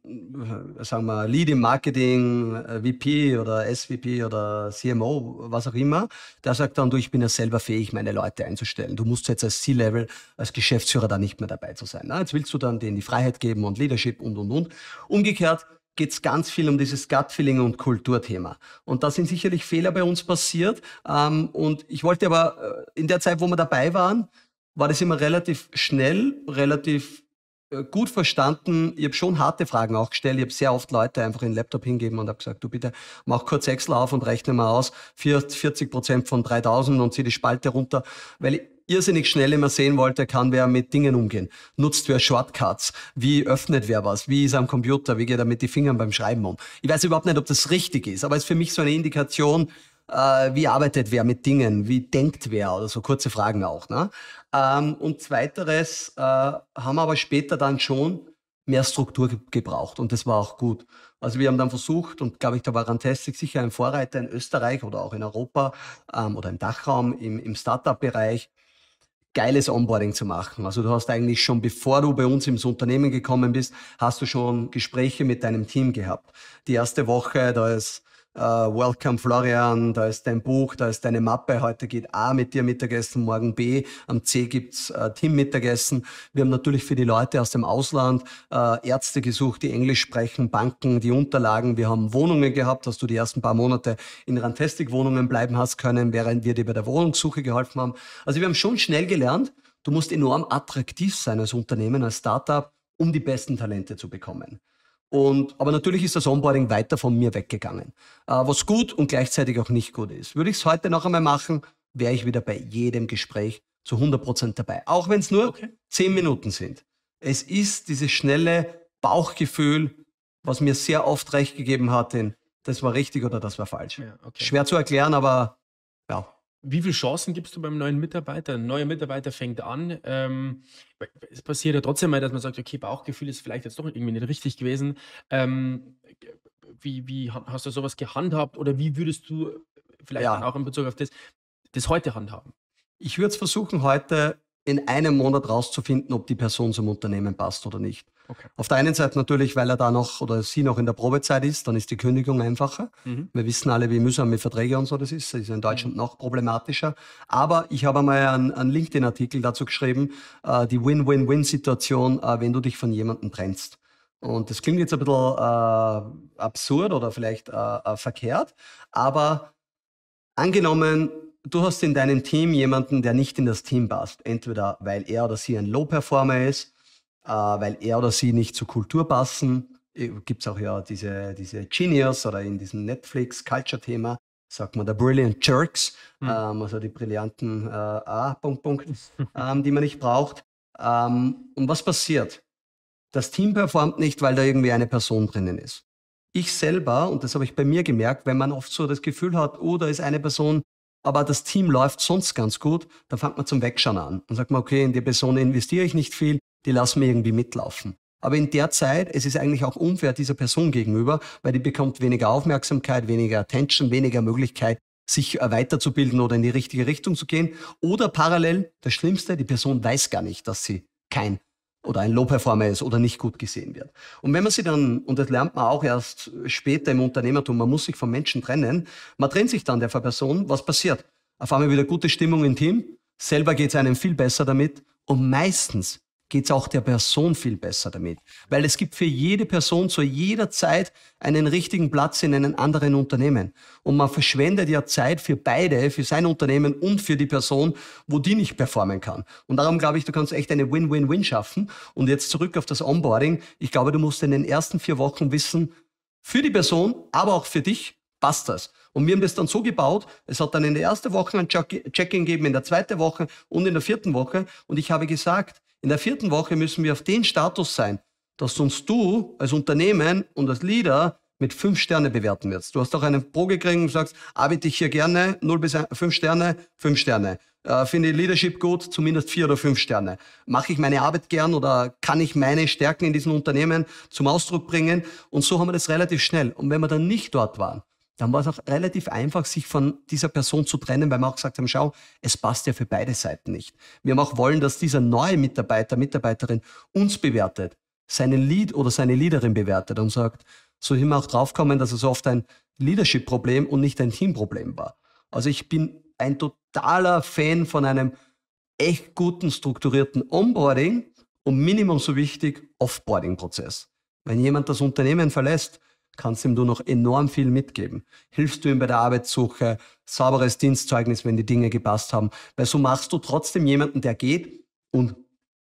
äh, sagen wir, Lead im Marketing, äh, VP oder SVP oder CMO, was auch immer. Der sagt dann, du, ich bin ja selber fähig, meine Leute einzustellen. Du musst jetzt als C-Level, als Geschäftsführer da nicht mehr dabei zu sein. Ne? Jetzt willst du dann denen die Freiheit geben und Leadership und, und, und. Umgekehrt, geht es ganz viel um dieses Gutfeeling und Kulturthema. Und da sind sicherlich Fehler bei uns passiert. Ähm, und ich wollte aber äh, in der Zeit, wo wir dabei waren, war das immer relativ schnell, relativ äh, gut verstanden. Ich habe schon harte Fragen auch gestellt. Ich habe sehr oft Leute einfach in den Laptop hingeben und habe gesagt, du bitte mach kurz Excel auf und rechne mal aus 40 Prozent von 3000 und zieh die Spalte runter. Weil ich, irrsinnig schnell immer sehen wollte, kann wer mit Dingen umgehen, nutzt wer Shortcuts, wie öffnet wer was, wie ist er am Computer, wie geht er mit den Fingern beim Schreiben um. Ich weiß überhaupt nicht, ob das richtig ist, aber es ist für mich so eine Indikation, äh, wie arbeitet wer mit Dingen, wie denkt wer oder so kurze Fragen auch. Ne? Ähm, und zweiteres äh, haben wir aber später dann schon mehr Struktur ge gebraucht und das war auch gut. Also wir haben dann versucht und glaube ich, da war Rantastic sicher ein Vorreiter in Österreich oder auch in Europa ähm, oder im Dachraum im, im Startup-Bereich, geiles Onboarding zu machen. Also du hast eigentlich schon, bevor du bei uns ins Unternehmen gekommen bist, hast du schon Gespräche mit deinem Team gehabt. Die erste Woche, da ist Uh, welcome Florian, da ist dein Buch, da ist deine Mappe. Heute geht A mit dir Mittagessen, morgen B. Am C gibt's uh, äh, Team-Mittagessen. Wir haben natürlich für die Leute aus dem Ausland uh, Ärzte gesucht, die Englisch sprechen, Banken, die Unterlagen. Wir haben Wohnungen gehabt, dass du die ersten paar Monate in Rantastic-Wohnungen bleiben hast können, während wir dir bei der Wohnungssuche geholfen haben. Also wir haben schon schnell gelernt, du musst enorm attraktiv sein als Unternehmen, als Startup, um die besten Talente zu bekommen. Und, aber natürlich ist das Onboarding weiter von mir weggegangen. Äh, was gut und gleichzeitig auch nicht gut ist. Würde ich es heute noch einmal machen, wäre ich wieder bei jedem Gespräch zu 100 Prozent dabei. Auch wenn es nur okay. 10 Minuten sind. Es ist dieses schnelle Bauchgefühl, was mir sehr oft recht gegeben hat, in das war richtig oder das war falsch. Ja, okay. Schwer zu erklären, aber ja. Wie viele Chancen gibst du beim neuen Mitarbeiter? Ein neuer Mitarbeiter fängt an. Ähm, es passiert ja trotzdem mal, dass man sagt, okay, Bauchgefühl ist vielleicht jetzt doch irgendwie nicht richtig gewesen. Ähm, wie, wie hast du sowas gehandhabt oder wie würdest du vielleicht ja. auch in Bezug auf das, das heute handhaben? Ich würde es versuchen, heute in einem Monat rauszufinden, ob die Person zum Unternehmen passt oder nicht. Okay. Auf der einen Seite natürlich, weil er da noch oder sie noch in der Probezeit ist, dann ist die Kündigung einfacher. Mhm. Wir wissen alle, wie mühsam mit Verträgen und so das ist. Das ist in Deutschland mhm. noch problematischer. Aber ich habe einmal einen, einen LinkedIn-Artikel dazu geschrieben, äh, die Win-Win-Win-Situation, äh, wenn du dich von jemandem trennst. Und das klingt jetzt ein bisschen äh, absurd oder vielleicht äh, äh verkehrt, aber angenommen, du hast in deinem Team jemanden, der nicht in das Team passt, entweder weil er oder sie ein Low-Performer ist äh, weil er oder sie nicht zur Kultur passen. Äh, Gibt es auch ja diese, diese Genius oder in diesem Netflix-Culture-Thema, sagt man, der Brilliant Jerks, mhm. ähm, also die brillanten äh, A, ah, Punkt, Punkt, ähm, die man nicht braucht. Ähm, und was passiert? Das Team performt nicht, weil da irgendwie eine Person drinnen ist. Ich selber, und das habe ich bei mir gemerkt, wenn man oft so das Gefühl hat, oh, da ist eine Person, aber das Team läuft sonst ganz gut, dann fängt man zum Wegschauen an und sagt man, okay, in die Person investiere ich nicht viel, die lassen mir irgendwie mitlaufen. Aber in der Zeit, es ist eigentlich auch unfair dieser Person gegenüber, weil die bekommt weniger Aufmerksamkeit, weniger Attention, weniger Möglichkeit, sich äh, weiterzubilden oder in die richtige Richtung zu gehen. Oder parallel, das Schlimmste, die Person weiß gar nicht, dass sie kein oder ein Low-Performer ist oder nicht gut gesehen wird. Und wenn man sie dann, und das lernt man auch erst später im Unternehmertum, man muss sich von Menschen trennen, man trennt sich dann der Person, was passiert? Auf einmal wieder gute Stimmung im Team, selber geht es einem viel besser damit und meistens geht es auch der Person viel besser damit. Weil es gibt für jede Person zu jeder Zeit einen richtigen Platz in einem anderen Unternehmen. Und man verschwendet ja Zeit für beide, für sein Unternehmen und für die Person, wo die nicht performen kann. Und darum glaube ich, du kannst echt eine Win-Win-Win schaffen. Und jetzt zurück auf das Onboarding. Ich glaube, du musst in den ersten vier Wochen wissen, für die Person, aber auch für dich, passt das. Und wir haben das dann so gebaut, es hat dann in der ersten Woche ein Check-in gegeben, in der zweiten Woche und in der vierten Woche. Und ich habe gesagt, in der vierten Woche müssen wir auf den Status sein, dass uns du als Unternehmen und als Leader mit fünf Sterne bewerten wirst. Du hast auch einen Pro gekriegt und sagst, arbeite ah, ich hier gerne, null bis fünf Sterne, fünf Sterne. Äh, finde Leadership gut, zumindest vier oder fünf Sterne. Mache ich meine Arbeit gern oder kann ich meine Stärken in diesem Unternehmen zum Ausdruck bringen? Und so haben wir das relativ schnell. Und wenn wir dann nicht dort waren, dann war es auch relativ einfach, sich von dieser Person zu trennen, weil wir auch gesagt haben, schau, es passt ja für beide Seiten nicht. Wir haben auch wollen, dass dieser neue Mitarbeiter, Mitarbeiterin uns bewertet, seinen Lead oder seine Leaderin bewertet und sagt, so sind wir auch draufkommen, dass es oft ein Leadership-Problem und nicht ein Team-Problem war. Also ich bin ein totaler Fan von einem echt guten, strukturierten Onboarding und Minimum so wichtig Offboarding-Prozess. Wenn jemand das Unternehmen verlässt, kannst ihm du noch enorm viel mitgeben. Hilfst du ihm bei der Arbeitssuche, sauberes Dienstzeugnis, wenn die Dinge gepasst haben. Weil so machst du trotzdem jemanden, der geht und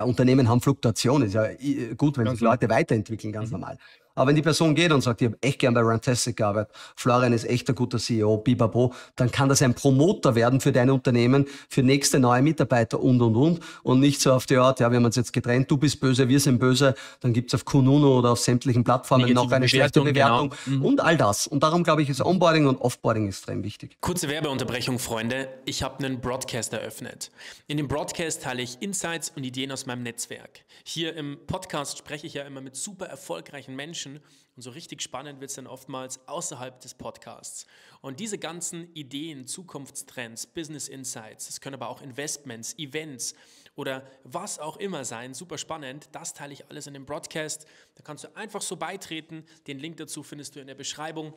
Unternehmen haben Fluktuation, ist ja äh, gut, wenn ganz sich Leute weiterentwickeln, ganz mhm. normal. Aber wenn die Person geht und sagt, ich habe echt gern bei Rantastic gearbeitet, Florian ist echt ein guter CEO, Bibabo, dann kann das ein Promoter werden für dein Unternehmen, für nächste neue Mitarbeiter und, und, und. Und nicht so auf die Art, ja, wir haben uns jetzt getrennt, du bist böse, wir sind böse, dann gibt es auf Kununo oder auf sämtlichen Plattformen Negative noch eine schlechte genau. Bewertung genau. und all das. Und darum glaube ich, ist Onboarding und Offboarding extrem wichtig. Kurze Werbeunterbrechung, Freunde. Ich habe einen Broadcast eröffnet. In dem Broadcast teile ich Insights und Ideen aus meinem Netzwerk. Hier im Podcast spreche ich ja immer mit super erfolgreichen Menschen, Menschen. Und so richtig spannend wird es dann oftmals außerhalb des Podcasts. Und diese ganzen Ideen, Zukunftstrends, Business Insights, es können aber auch Investments, Events oder was auch immer sein, super spannend, das teile ich alles in dem Broadcast. Da kannst du einfach so beitreten. Den Link dazu findest du in der Beschreibung.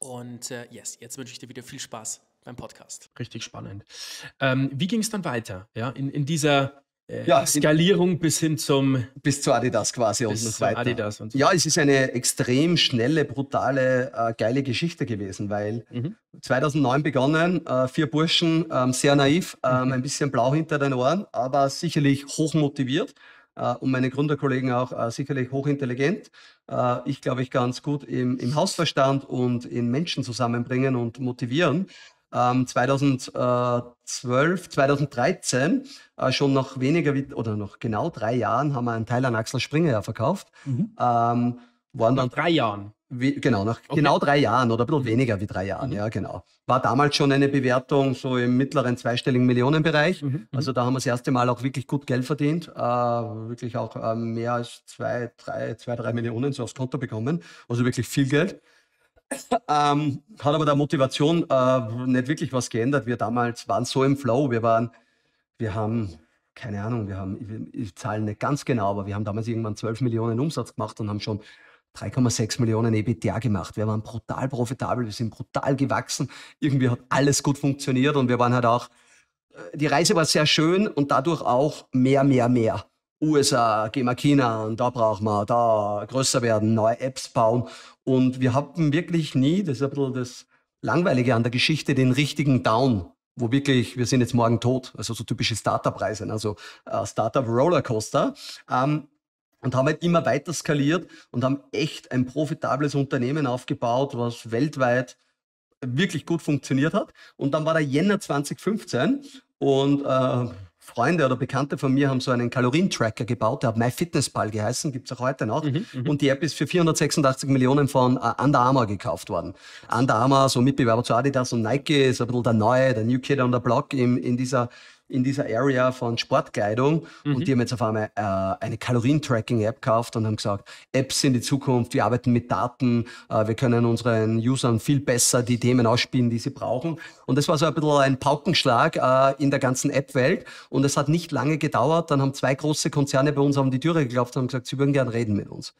Und äh, yes, jetzt wünsche ich dir wieder viel Spaß beim Podcast. Richtig spannend. Ähm, wie ging es dann weiter? Ja, in, in dieser äh, ja, Skalierung bis hin zum. Bis zu Adidas quasi bis und noch weiter. Adidas und so. Ja, es ist eine extrem schnelle, brutale, äh, geile Geschichte gewesen, weil mhm. 2009 begonnen, äh, vier Burschen, ähm, sehr naiv, ähm, mhm. ein bisschen blau hinter den Ohren, aber sicherlich hochmotiviert. Äh, und meine Gründerkollegen auch äh, sicherlich hochintelligent. Äh, ich glaube, ich ganz gut im, im Hausverstand und in Menschen zusammenbringen und motivieren ähm, 2012, 2013, äh, schon nach weniger wie, oder noch genau drei Jahren, haben wir einen Teil an Axel Springer ja verkauft. Mhm. Ähm, waren nach dann drei Jahren? Wie, genau, nach okay. genau drei Jahren oder ein bisschen mhm. weniger wie drei Jahren, mhm. ja, genau. War damals schon eine Bewertung so im mittleren zweistelligen Millionenbereich. Mhm. mhm. Also da haben wir das erste Mal auch wirklich gut Geld verdient. Äh, wirklich auch äh, mehr als zwei drei, zwei, drei Millionen so aufs Konto bekommen. Also wirklich viel Geld ähm, hat aber der Motivation äh, nicht wirklich was geändert. Wir damals waren so im Flow. Wir waren, wir haben, keine Ahnung, wir haben, ich, ich zahle nicht ganz genau, aber wir haben damals irgendwann 12 Millionen Umsatz gemacht und haben schon 3,6 Millionen EBITDA gemacht. Wir waren brutal profitabel, wir sind brutal gewachsen. Irgendwie hat alles gut funktioniert und wir waren halt auch, äh, die Reise war sehr schön und dadurch auch mehr, mehr, mehr. USA, gehen wir China und da brauchen wir da größer werden, neue Apps bauen. Und wir haben wirklich nie, das ist ein bisschen das Langweilige an der Geschichte, den richtigen Down wo wirklich, wir sind jetzt morgen tot, also so typische Startup-Reise, ne? also äh, Startup-Rollercoaster. Ähm, und haben halt immer weiter skaliert und haben echt ein profitables Unternehmen aufgebaut, was weltweit wirklich gut funktioniert hat. Und dann war der Jänner 2015 und äh, Freunde oder Bekannte von mir haben so einen Kalorientracker gebaut, der hat MyFitnessPal geheißen, gibt's auch heute noch. Mhm, mhm. und die App ist für 486 Millionen von äh, Under Armour gekauft worden. Under Armour, so Mitbewerber zu Adidas und Nike, ist ein bisschen der neue, der New Kid on the Block in, in dieser in dieser Area von Sportkleidung mhm. und die haben jetzt auf einmal äh, eine Kalorien-Tracking-App gekauft und haben gesagt, Apps sind die Zukunft, wir arbeiten mit Daten, äh, wir können unseren Usern viel besser die Themen ausspielen, die sie brauchen. Und das war so ein bisschen ein Paukenschlag äh, in der ganzen App-Welt und es hat nicht lange gedauert. Dann haben zwei große Konzerne bei uns haben die Türe geklopft und haben gesagt, sie würden gerne reden mit uns.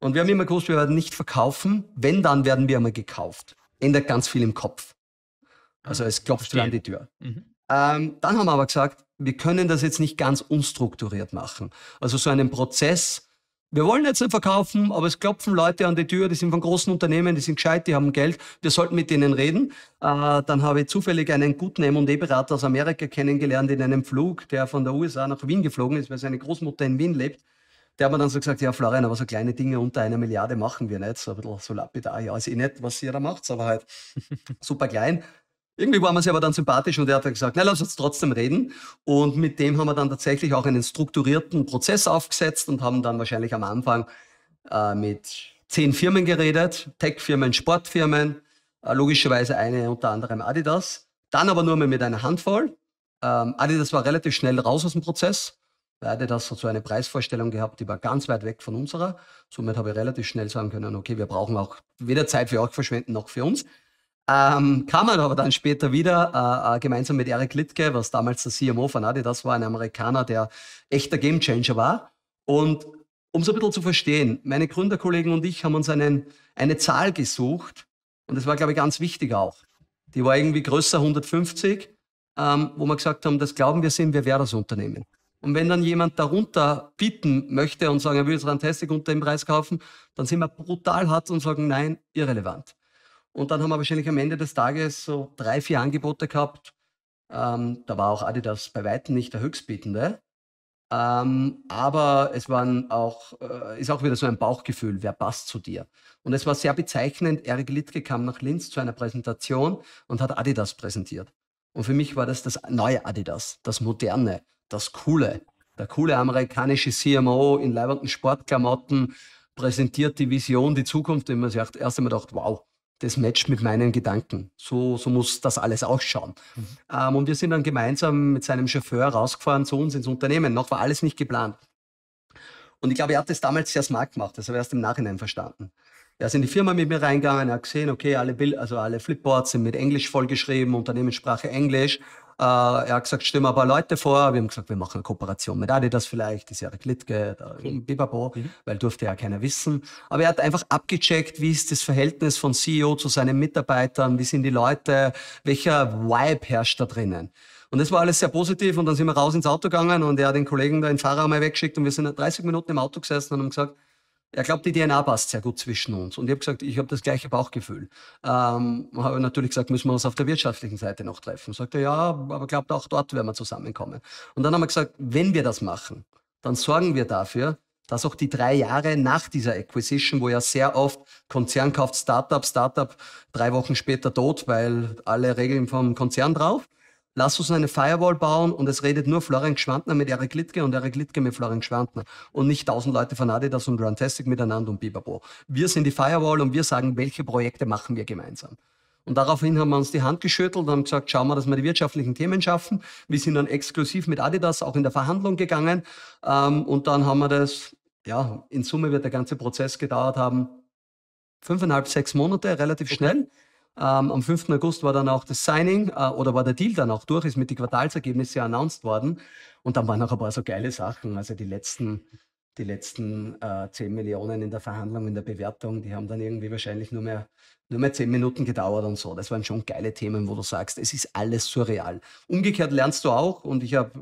Und wir haben immer gewusst, wir werden nicht verkaufen. Wenn, dann werden wir einmal gekauft. Ändert ganz viel im Kopf. Also es klopft an die Tür. Mhm. Ähm, dann haben wir aber gesagt, wir können das jetzt nicht ganz unstrukturiert machen. Also so einen Prozess, wir wollen jetzt nicht verkaufen, aber es klopfen Leute an die Tür, die sind von großen Unternehmen, die sind gescheit, die haben Geld, wir sollten mit denen reden. Äh, dann habe ich zufällig einen guten M&E-Berater aus Amerika kennengelernt in einem Flug, der von der USA nach Wien geflogen ist, weil seine Großmutter in Wien lebt. Der hat mir dann so gesagt, ja Florian, aber so kleine Dinge unter einer Milliarde machen wir nicht. So ein bisschen so lapidar, ja, ist eh nicht, was ihr da macht, aber halt (laughs) super klein. Irgendwie war man sie aber dann sympathisch und er hat dann gesagt, na, lass uns trotzdem reden. Und mit dem haben wir dann tatsächlich auch einen strukturierten Prozess aufgesetzt und haben dann wahrscheinlich am Anfang äh, mit zehn Firmen geredet, Tech-Firmen, Sportfirmen, äh, logischerweise eine unter anderem Adidas, dann aber nur mehr mit einer Handvoll. Ähm, Adidas war relativ schnell raus aus dem Prozess. Adidas hat so eine Preisvorstellung gehabt, die war ganz weit weg von unserer. Somit habe ich relativ schnell sagen können, okay, wir brauchen auch weder Zeit für euch verschwenden noch für uns. Ähm, kam er halt aber dann später wieder, äh, äh, gemeinsam mit Eric Littke, was damals der CMO von das war, ein Amerikaner, der echter Gamechanger war. Und um so ein bisschen zu verstehen, meine Gründerkollegen und ich haben uns einen, eine Zahl gesucht und das war, glaube ich, ganz wichtig auch. Die war irgendwie größer 150, ähm, wo wir gesagt haben, das glauben wir sind, wir wäre das Unternehmen. Und wenn dann jemand darunter bieten möchte und sagen, er will es Rantastic unter dem Preis kaufen, dann sind wir brutal hart und sagen, nein, irrelevant. Und dann haben wir wahrscheinlich am Ende des Tages so drei, vier Angebote gehabt. Ähm, da war auch Adidas bei weitem nicht der Höchstbietende. Ähm, aber es waren auch, äh, ist auch wieder so ein Bauchgefühl, wer passt zu dir. Und es war sehr bezeichnend, Erik Littke kam nach Linz zu einer Präsentation und hat Adidas präsentiert. Und für mich war das das neue Adidas, das moderne, das coole. Der coole amerikanische CMO in leibenden Sportklamotten präsentiert die Vision, die Zukunft, und man sich erst einmal dachte, wow, das matcht mit meinen Gedanken. So, so muss das alles ausschauen. Mhm. Ähm, und wir sind dann gemeinsam mit seinem Chauffeur rausgefahren zu uns ins Unternehmen. Noch war alles nicht geplant. Und ich glaube, er hat das damals sehr smart gemacht. Das habe ich erst im Nachhinein verstanden. Er ist in die Firma mit mir reingegangen, er hat gesehen, okay, alle, Bild, also alle Flipboards sind mit Englisch vollgeschrieben, Unternehmenssprache Englisch. Äh, er hat gesagt, stellen wir ein paar Leute vor. Wir haben gesagt, wir machen eine Kooperation mit Adidas vielleicht, die ist Eric Bibabo, mhm. weil durfte ja keiner wissen. Aber er hat einfach abgecheckt, wie ist das Verhältnis von CEO zu seinen Mitarbeitern, wie sind die Leute, welcher Vibe herrscht da drinnen. Und das war alles sehr positiv und dann sind wir raus ins Auto gegangen und er hat den Kollegen da in den Fahrer einmal weggeschickt und wir sind 30 Minuten im Auto gesessen und haben gesagt, er glaubt, die DNA passt sehr gut zwischen uns. Und ich habe gesagt, ich habe das gleiche Bauchgefühl. Ähm, habe natürlich gesagt, müssen wir uns auf der wirtschaftlichen Seite noch treffen. Sagt er, ja, aber glaubt auch dort werden wir zusammenkommen. Und dann haben wir gesagt, wenn wir das machen, dann sorgen wir dafür, dass auch die drei Jahre nach dieser Acquisition, wo ja sehr oft Konzern kauft Startup, Startup drei Wochen später tot, weil alle Regeln vom Konzern drauf, lass uns eine Firewall bauen und es redet nur Florian Schwantner mit Eric Littke und Eric Littke mit Florian Schwantner und nicht tausend Leute von Adidas und Runtastic miteinander und Bibabo. Wir sind die Firewall und wir sagen, welche Projekte machen wir gemeinsam. Und daraufhin haben wir uns die Hand geschüttelt und haben gesagt, schauen wir, dass wir die wirtschaftlichen Themen schaffen. Wir sind dann exklusiv mit Adidas auch in der Verhandlung gegangen. Ähm, und dann haben wir das, ja, in Summe wird der ganze Prozess gedauert haben, fünfeinhalb, sechs Monate, relativ okay. schnell. Ähm, am 5. August war dann auch das Signing äh, oder war der Deal dann auch durch, ist mit den Quartalsergebnissen ja announced worden. Und dann waren auch ein paar so geile Sachen. Also die letzten, die letzten äh, 10 Millionen in der Verhandlung, in der Bewertung, die haben dann irgendwie wahrscheinlich nur mehr, nur mehr 10 Minuten gedauert und so. Das waren schon geile Themen, wo du sagst, es ist alles surreal. Umgekehrt lernst du auch, und ich habe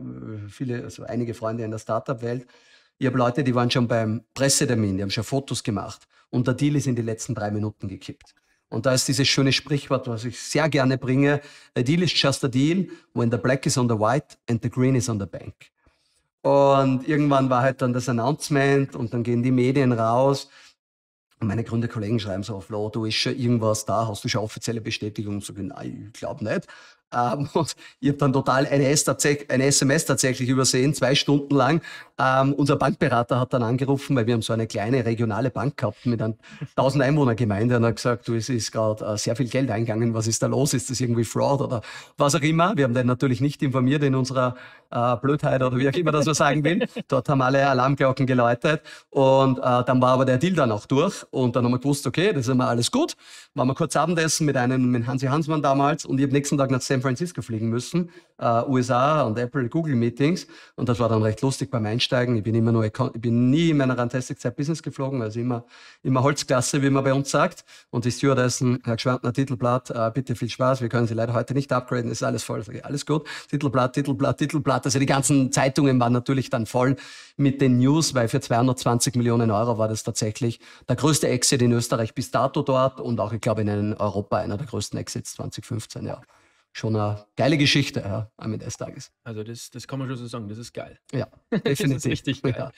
äh, viele, also einige Freunde in der Startup-Welt, ich habe Leute, die waren schon beim Pressetermin, die haben schon Fotos gemacht und der Deal ist in die letzten drei Minuten gekippt. Und da ist dieses schöne Sprichwort, was ich sehr gerne bringe, a deal is just a deal when the black is on the white and the green is on the bank. Und irgendwann war halt dann das Announcement und dann gehen die Medien raus. Und meine Gründerkollegen schreiben so auf, Flo, du ist schon irgendwas da, hast du schon offizielle Bestätigung? So, nein, ich glaube nicht. Ähm, (laughs) und ich habe dann total eine, SMS tatsächlich übersehen, zwei Stunden lang, ähm, unser Bankberater hat dann angerufen, weil wir haben so eine kleine regionale Bank gehabt mit einer 1000 Einwohner Gemeinde und hat gesagt, du, es ist gerade äh, sehr viel Geld eingegangen, was ist da los? Ist das irgendwie Fraud oder was auch immer? Wir haben den natürlich nicht informiert in unserer äh, Blödheit oder wie auch immer das man sagen will. Dort haben alle Alarmglocken geläutet und äh, dann war aber der Deal dann auch durch und dann haben wir gewusst, okay, das ist immer alles gut. Waren wir kurz Abendessen mit einem, mit Hansi Hansmann damals und ich habe nächsten Tag nach San Francisco fliegen müssen äh, USA und Apple, Google Meetings. Und das war dann recht lustig beim Einsteigen. Ich bin immer nur, Econ ich bin nie in meiner Rantastic-Zeit Business geflogen, also immer, immer Holzklasse, wie man bei uns sagt. Und die Stewardessen, Herr Schwantner, Titelblatt, äh, bitte viel Spaß. Wir können Sie leider heute nicht upgraden. Ist alles voll. Alles gut. Titelblatt, Titelblatt, Titelblatt. Also die ganzen Zeitungen waren natürlich dann voll mit den News, weil für 220 Millionen Euro war das tatsächlich der größte Exit in Österreich bis dato dort und auch, ich glaube, in Europa einer der größten Exits 2015, ja schon eine geile Geschichte ja, am Ende des Tages. Also das, das kann man schon so sagen, das ist geil. Ja, definitiv. (laughs) das ist richtig geil. Ja.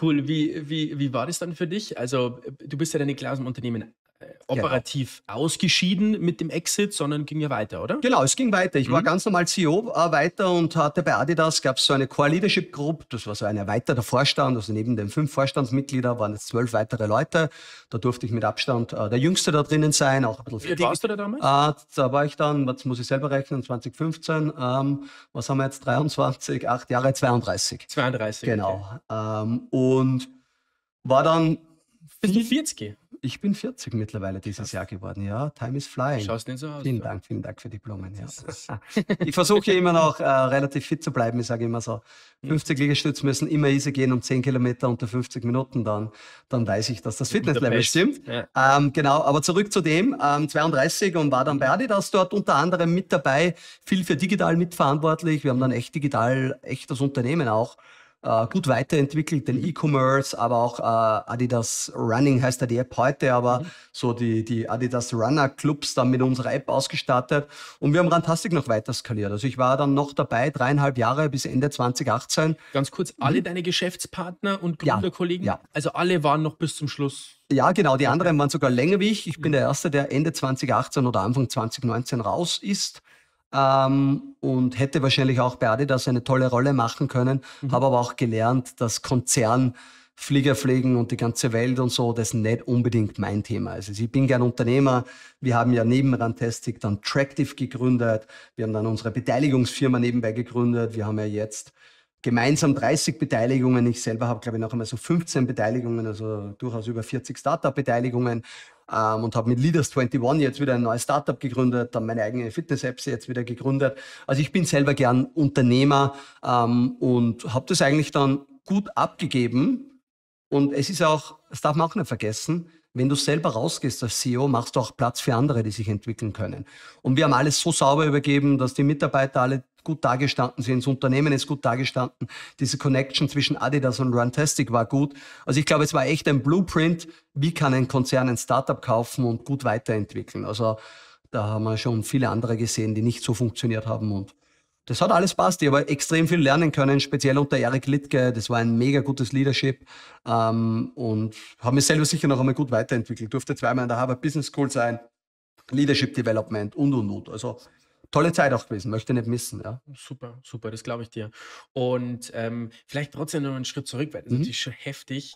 Cool, wie, wie, wie war das dann für dich? Also du bist ja dann in Glas im Unternehmen operativ genau. ausgeschieden mit dem Exit, sondern ging ja weiter, oder? Genau, es ging weiter. Ich mhm. war ganz normal CEO äh, weiter und hatte bei Adidas gab es so eine Core Leadership Group, das war so ein erweiterter Vorstand, also neben den fünf Vorstandsmitgliedern waren jetzt zwölf weitere Leute. Da durfte ich mit Abstand äh, der Jüngste da drinnen sein. Auch ein bisschen Wie alt warst du da damals? Äh, da war ich dann, jetzt muss ich selber rechnen, 2015, ähm, was haben wir jetzt, 23, acht Jahre, 32. 32. Genau. Okay. Ähm, und war dann. Bist du 40? Ich bin 40 mittlerweile dieses das Jahr geworden, ja. Time is flying. Schaust nicht so aus. Vielen Dank, vielen Dank für die Blumen. Ja. (laughs) ich versuche immer noch äh, relativ fit zu bleiben. Ich sage immer so, 50 Liegestütze müssen immer easy gehen um 10 Kilometer unter 50 Minuten, dann, dann weiß ich, dass das Fitnesslevel stimmt. Ja. Ähm, genau, aber zurück zu dem, ähm, 32 und war dann bei Adidas dort unter anderem mit dabei, viel für digital mitverantwortlich. Wir haben dann echt digital, echt das Unternehmen auch äh, gut weiterentwickelt, den mhm. E-Commerce, aber auch äh, Adidas Running heißt ja die App heute, aber mhm. so die, die Adidas Runner Clubs dann mit unserer App ausgestattet. Und wir haben Rantastic noch weiter skaliert. Also ich war dann noch dabei, dreieinhalb Jahre bis Ende 2018. Ganz kurz, mhm. alle mhm. deine Geschäftspartner und Gründerkollegen, ja, ja. also alle waren noch bis zum Schluss ja, genau. Die anderen waren sogar länger wie ich. Ich bin mhm. der Erste, der Ende 2018 oder Anfang 2019 raus ist ähm, und hätte wahrscheinlich auch bei Adidas eine tolle Rolle machen können, mhm. habe aber auch gelernt, dass Konzern Flieger fliegen und die ganze Welt und so, das ist nicht unbedingt mein Thema. Also ich bin gern Unternehmer. Wir haben ja neben Rantastic dann Tractive gegründet. Wir haben dann unsere Beteiligungsfirma nebenbei gegründet. Wir haben ja jetzt gemeinsam 30 Beteiligungen. Ich selber habe, glaube ich, noch einmal so 15 Beteiligungen, also durchaus über 40 Startup-Beteiligungen ähm, und habe mit Leaders 21 jetzt wieder ein neues Startup gegründet, dann meine eigene Fitness-Apps jetzt wieder gegründet. Also ich bin selber gern Unternehmer ähm, und habe das eigentlich dann gut abgegeben. Und es ist auch, das darf man auch nicht vergessen, wenn du selber rausgehst als CEO, machst du auch Platz für andere, die sich entwickeln können. Und wir haben alles so sauber übergeben, dass die Mitarbeiter alle gut dargestanden, sie ins Unternehmen ist gut dargestanden. Diese Connection zwischen Adidas und Runtastic war gut. Also ich glaube, es war echt ein Blueprint, wie kann ein Konzern ein Startup kaufen und gut weiterentwickeln. Also da haben wir schon viele andere gesehen, die nicht so funktioniert haben und das hat alles passt. Ich habe extrem viel lernen können, speziell unter Erik Littke. Das war ein mega gutes Leadership ähm, und habe mich selber sicher noch einmal gut weiterentwickelt. Durfte zweimal in der Harvard Business School sein, Leadership Development und und und. Also tolle Zeit auch gewesen, möchte nicht missen. Ja. Super, super, das glaube ich dir. Und ähm, vielleicht trotzdem noch einen Schritt zurück, weil das mhm. ist natürlich schon heftig.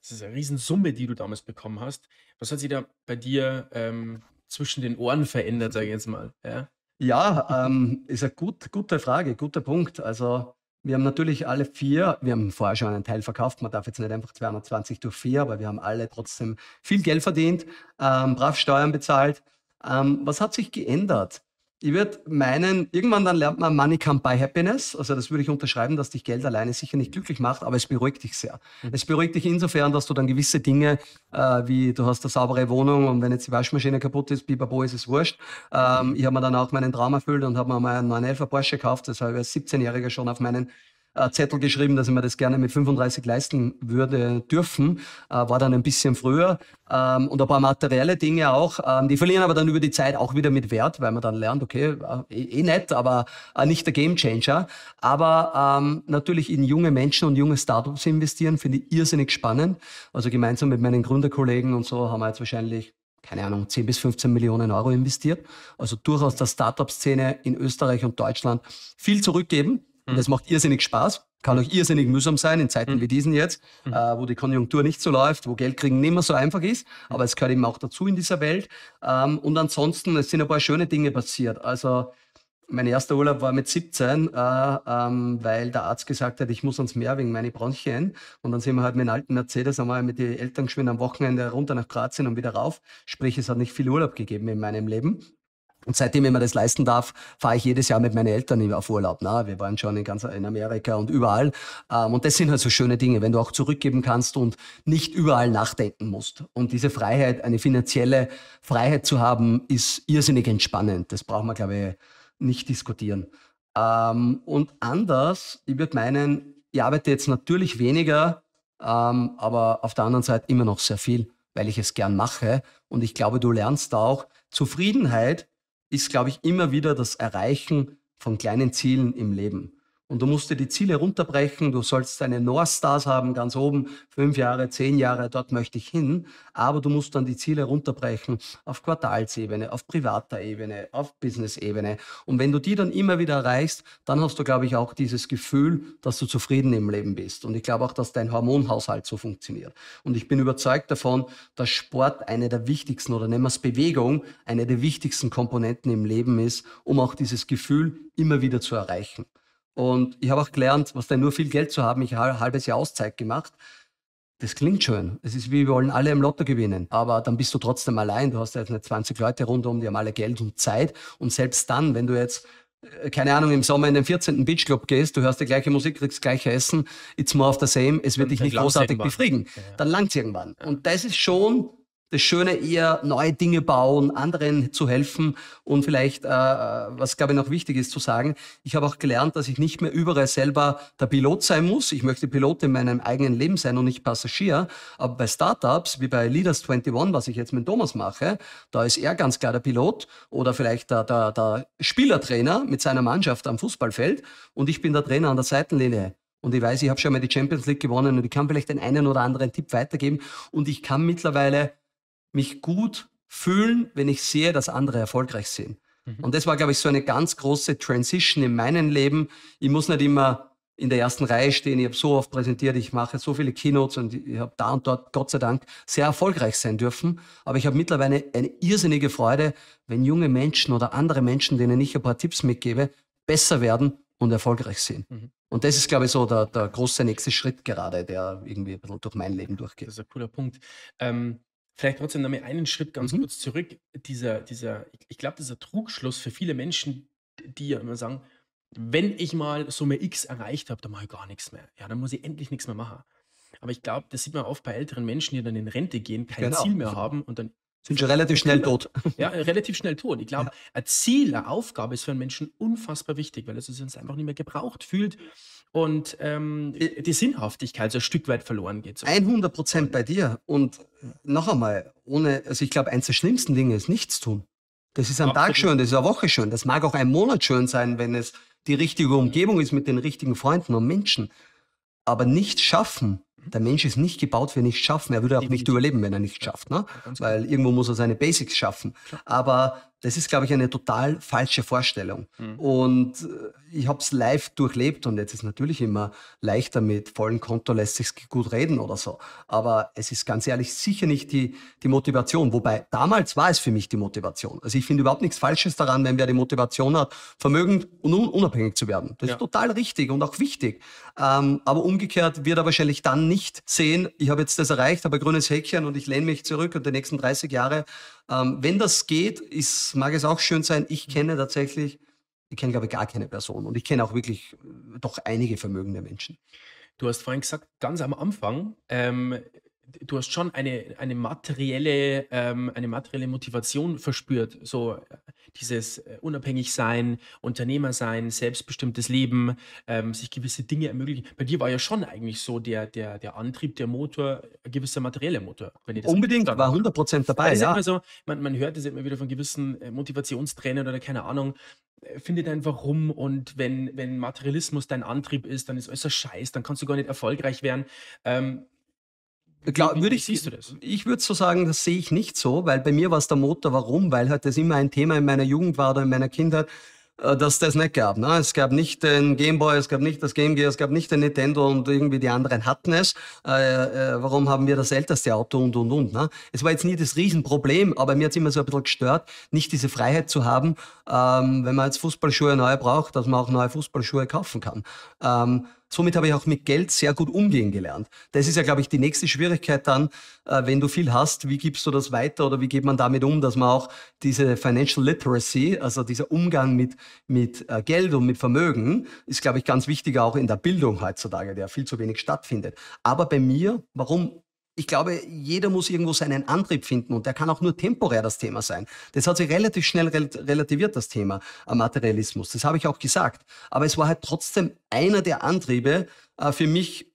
Das ist eine Riesensumme, die du damals bekommen hast. Was hat sich da bei dir ähm, zwischen den Ohren verändert, sage ich jetzt mal? Ja, ja ähm, ist eine gut, gute Frage, guter Punkt. Also wir haben natürlich alle vier, wir haben vorher schon einen Teil verkauft, man darf jetzt nicht einfach 220 durch vier, aber wir haben alle trotzdem viel Geld verdient, ähm, brav Steuern bezahlt. Ähm, was hat sich geändert? Ich würde meinen, irgendwann dann lernt man, Money can't buy happiness. Also das würde ich unterschreiben, dass dich Geld alleine sicher nicht glücklich macht, aber es beruhigt dich sehr. Mhm. Es beruhigt dich insofern, dass du dann gewisse Dinge, äh, wie du hast eine saubere Wohnung und wenn jetzt die Waschmaschine kaputt ist, bibabo, ist es wurscht. Ähm, ich habe mir dann auch meinen Traum erfüllt und habe mir mal einen 911 Porsche gekauft. Das habe ich als 17-Jähriger schon auf meinen äh, Zettel geschrieben, dass ich mir das gerne mit 35 leisten würde dürfen. Äh, war dann ein bisschen früher. Ähm, und ein paar materielle Dinge auch. Ähm, die verlieren aber dann über die Zeit auch wieder mit Wert, weil man dann lernt, okay, äh, eh, eh nett, aber nicht der Gamechanger. Aber ähm, natürlich in junge Menschen und junge Startups investieren, finde ich irrsinnig spannend. Also gemeinsam mit meinen Gründerkollegen und so haben wir jetzt wahrscheinlich keine Ahnung, 10 bis 15 Millionen Euro investiert. Also durchaus der Startup-Szene in Österreich und Deutschland viel zurückgeben. Und Das mhm. macht irrsinnig Spaß. Kann auch irrsinnig mühsam sein in Zeiten mhm. wie diesen jetzt, mhm. äh, wo die Konjunktur nicht so läuft, wo Geld kriegen nicht mehr so einfach ist. Mhm. Aber es gehört eben auch dazu in dieser Welt. Ähm, und ansonsten, es sind ein paar schöne Dinge passiert. Also mein erster Urlaub war mit 17, äh, ähm, weil der Arzt gesagt hat, ich muss ans Meer wegen meine Bronchien. Und dann sind wir halt mit einem alten Mercedes einmal mit den Eltern geschwind am Wochenende runter nach Kroatien und wieder rauf. Sprich, es hat nicht viel Urlaub gegeben in meinem Leben. Und seitdem ich mir das leisten darf, fahre ich jedes Jahr mit meinen Eltern auf Urlaub. Na, wir waren schon in ganz in Amerika und überall. Ähm, und das sind halt so schöne Dinge, wenn du auch zurückgeben kannst und nicht überall nachdenken musst. Und diese Freiheit, eine finanzielle Freiheit zu haben, ist irrsinnig entspannend. Das braucht man, glaube ich, nicht diskutieren. Ähm, und anders, ich würde meinen, ich arbeite jetzt natürlich weniger, ähm, aber auf der anderen Seite immer noch sehr viel, weil ich es gern mache. Und ich glaube, du lernst auch Zufriedenheit ist, glaube ich, immer wieder das Erreichen von kleinen Zielen im Leben. Und du musst dir die Ziele runterbrechen. Du sollst deine North Stars haben, ganz oben, fünf Jahre, zehn Jahre, dort möchte ich hin. Aber du musst dann die Ziele runterbrechen auf Quartalsebene, auf privater Ebene, auf Business-Ebene. Und wenn du die dann immer wieder erreichst, dann hast du, glaube ich, auch dieses Gefühl, dass du zufrieden im Leben bist. Und ich glaube auch, dass dein Hormonhaushalt so funktioniert. Und ich bin überzeugt davon, dass Sport eine der wichtigsten oder nennen wir es Bewegung, eine der wichtigsten Komponenten im Leben ist, um auch dieses Gefühl immer wieder zu erreichen. Und ich habe auch gelernt, was denn nur viel Geld zu haben. Ich habe ein halbes Jahr Auszeit gemacht. Das klingt schön. Es ist wie, wir wollen alle im Lotto gewinnen. Aber dann bist du trotzdem allein. Du hast ja jetzt nicht 20 Leute rundum, die haben alle Geld und Zeit. Und selbst dann, wenn du jetzt, äh, keine Ahnung, im Sommer in den 14. Beach Club gehst, du hörst die gleiche Musik, kriegst das gleiche Essen, it's more of the same, es wird dich nicht großartig befriedigen. Ja. Dann langt's irgendwann. Und das ist schon das Schöne eher neue Dinge bauen, anderen zu helfen und vielleicht, äh, äh was glaube ich noch wichtig ist zu sagen, ich habe auch gelernt, dass ich nicht mehr überall selber der Pilot sein muss. Ich möchte Pilot in meinem eigenen Leben sein und nicht Passagier. Aber bei Startups, wie bei Leaders 21, was ich jetzt mit Thomas mache, da ist er ganz klar der Pilot oder vielleicht der, der, der Spielertrainer mit seiner Mannschaft am Fußballfeld und ich bin der Trainer an der Seitenlinie. Und ich weiß, ich habe schon mal die Champions League gewonnen und ich kann vielleicht den einen oder anderen Tipp weitergeben. Und ich kann mittlerweile mich gut fühlen, wenn ich sehe, dass andere erfolgreich sind. Mhm. Und das war, glaube ich, so eine ganz große Transition in meinem Leben. Ich muss nicht immer in der ersten Reihe stehen. Ich habe so oft präsentiert, ich mache so viele Keynotes und ich habe da und dort, Gott sei Dank, sehr erfolgreich sein dürfen. Aber ich habe mittlerweile eine irrsinnige Freude, wenn junge Menschen oder andere Menschen, denen ich ein paar Tipps mitgebe, besser werden und erfolgreich sind. Mhm. Und das ist, glaube ich, so der, der, große nächste Schritt gerade, der irgendwie ein bisschen durch mein Leben durchgeht. Das ist ein cooler Punkt. Ähm Vielleicht trotzdem noch mal einen Schritt ganz mhm. kurz zurück. Dieser, dieser, ich glaube, dieser Trugschluss für viele Menschen, die ja immer sagen, wenn ich mal Summe X erreicht habe, dann mache ich gar nichts mehr. Ja, dann muss ich endlich nichts mehr machen. Aber ich glaube, das sieht man oft bei älteren Menschen, die dann in Rente gehen, kein genau. Ziel mehr haben und dann. Sind schon relativ schnell tot. (laughs) Ja, relativ schnell tot. Ich glaube, ja. ein Ziel, eine Aufgabe ist für einen Menschen unfassbar wichtig, weil er sich uns einfach nicht mehr gebraucht fühlt und ähm, äh, die Sinnhaftigkeit so ein Stück weit verloren geht. So. 100 Prozent bei dir. Und noch einmal, ohne, also ich glaube, eins der schlimmsten Dinge ist nichts tun. Das ist am Tag schön, das ist eine Woche schön, das mag auch ein Monat schön sein, wenn es die richtige Umgebung ist mit den richtigen Freunden und Menschen. Aber nicht schaffen. Mhm. Der Mensch ist nicht gebaut für nicht schaffen. Er würde auch nicht überleben, wenn er nicht schafft, ne? Weil irgendwo muss er seine Basics schaffen. Aber das ist, glaube ich, eine total falsche Vorstellung. Mhm. Und äh, ich habe es live durchlebt und jetzt ist natürlich immer leichter mit vollen Konto lässt sich gut reden oder so. Aber es ist ganz ehrlich sicher nicht die, die Motivation. Wobei damals war es für mich die Motivation. Also ich finde überhaupt nichts Falsches daran, wenn wer die Motivation hat, vermögend und unabhängig zu werden. Das ja. ist total richtig und auch wichtig. Ähm, aber umgekehrt wird er wahrscheinlich dann nicht sehen, ich habe jetzt das erreicht, habe ein grünes Häkchen und ich lehne mich zurück und die nächsten 30 Jahre ähm, wenn das geht, ist, mag es auch schön sein, ich kenne tatsächlich, ich kenne glaube ich gar keine Person und ich kenne auch wirklich äh, doch einige vermögende Menschen. Du hast vorhin gesagt, ganz am Anfang, ähm, du hast schon eine, eine, materielle, ähm, eine materielle Motivation verspürt. So äh, dieses äh, Unabhängigsein, Unternehmersein, selbstbestimmtes Leben, ähm, sich gewisse Dinge ermöglichen. Bei dir war ja schon eigentlich so der, der, der Antrieb, der Motor, ein äh, gewisser materieller Motor. Unbedingt, war 100 Prozent dabei. Also ja. so, man, man hört es immer wieder von gewissen Motivationstrainern oder keine Ahnung, findet dein Warum und wenn, wenn Materialismus dein Antrieb ist, dann ist alles Scheiß, dann kannst du gar nicht erfolgreich werden. Ähm, Glaub, wie, wie ich, siehst du das? Ich würde so sagen, das sehe ich nicht so, weil bei mir war es der Motor. Warum? Weil halt das immer ein Thema in meiner Jugend war oder in meiner Kindheit, äh, dass das nicht gab. Ne? Es gab nicht den Gameboy, es gab nicht das Game Gear, es gab nicht den Nintendo und irgendwie die anderen hatten es. Äh, äh, warum haben wir das älteste Auto und und und? Ne? Es war jetzt nie das Riesenproblem, aber mir hat es immer so ein bisschen gestört, nicht diese Freiheit zu haben, ähm, wenn man jetzt Fußballschuhe neu braucht, dass man auch neue Fußballschuhe kaufen kann. Ähm, Somit habe ich auch mit Geld sehr gut umgehen gelernt. Das ist ja, glaube ich, die nächste Schwierigkeit dann, äh, wenn du viel hast, wie gibst du das weiter oder wie geht man damit um, dass man auch diese Financial Literacy, also dieser Umgang mit, mit äh, Geld und mit Vermögen, ist, glaube ich, ganz wichtig auch in der Bildung heutzutage, der viel zu wenig stattfindet. Aber bei mir, warum ich glaube, jeder muss irgendwo seinen Antrieb finden und der kann auch nur temporär das Thema sein. Das hat sich relativ schnell relativiert, das Thema äh, Materialismus. Das habe ich auch gesagt. Aber es war halt trotzdem einer der Antriebe äh, für mich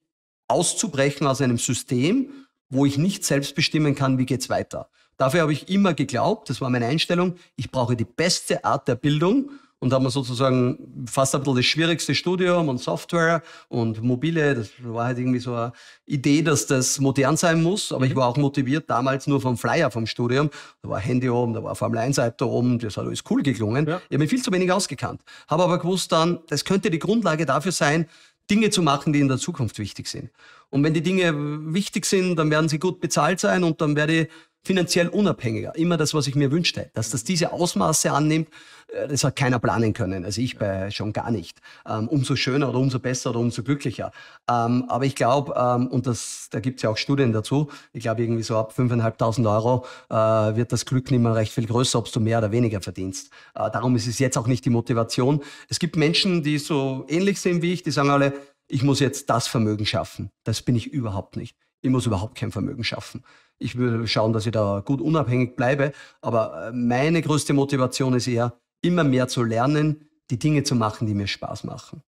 auszubrechen aus einem System, wo ich nicht selbst bestimmen kann, wie geht's weiter. Dafür habe ich immer geglaubt, das war meine Einstellung, ich brauche die beste Art der Bildung und haben sozusagen fast ein bisschen das schwierigste Studium und Software und mobile. Das war halt irgendwie so eine Idee, dass das modern sein muss. Aber mhm. ich war auch motiviert damals nur vom Flyer vom Studium. Da war Handy oben, da war Formel 1 da oben. Das hat alles cool geklungen. Ja. Ich habe mich viel zu wenig ausgekannt. Habe aber gewusst dann, das könnte die Grundlage dafür sein, Dinge zu machen, die in der Zukunft wichtig sind. Und wenn die Dinge wichtig sind, dann werden sie gut bezahlt sein und dann werde ich finanziell unabhängiger. Immer das, was ich mir wünschte. Dass das diese Ausmaße annimmt, äh, das hat keiner planen können. Also ich bei schon gar nicht. Ähm, umso schöner oder umso besser oder umso glücklicher. Ähm, aber ich glaube, ähm, und das, da gibt's ja auch Studien dazu, ich glaube irgendwie so ab 5.500 Euro äh, wird das Glück nicht mehr recht viel größer, ob du mehr oder weniger verdienst. Äh, darum ist es jetzt auch nicht die Motivation. Es gibt Menschen, die so ähnlich sind wie ich, die sagen alle, ich muss jetzt das Vermögen schaffen. Das bin ich überhaupt nicht. Ich muss überhaupt kein Vermögen schaffen. Ich würde schauen, dass ich da gut unabhängig bleibe. Aber äh, meine größte Motivation ist eher, immer mehr zu lernen, die Dinge zu machen, die mir Spaß machen.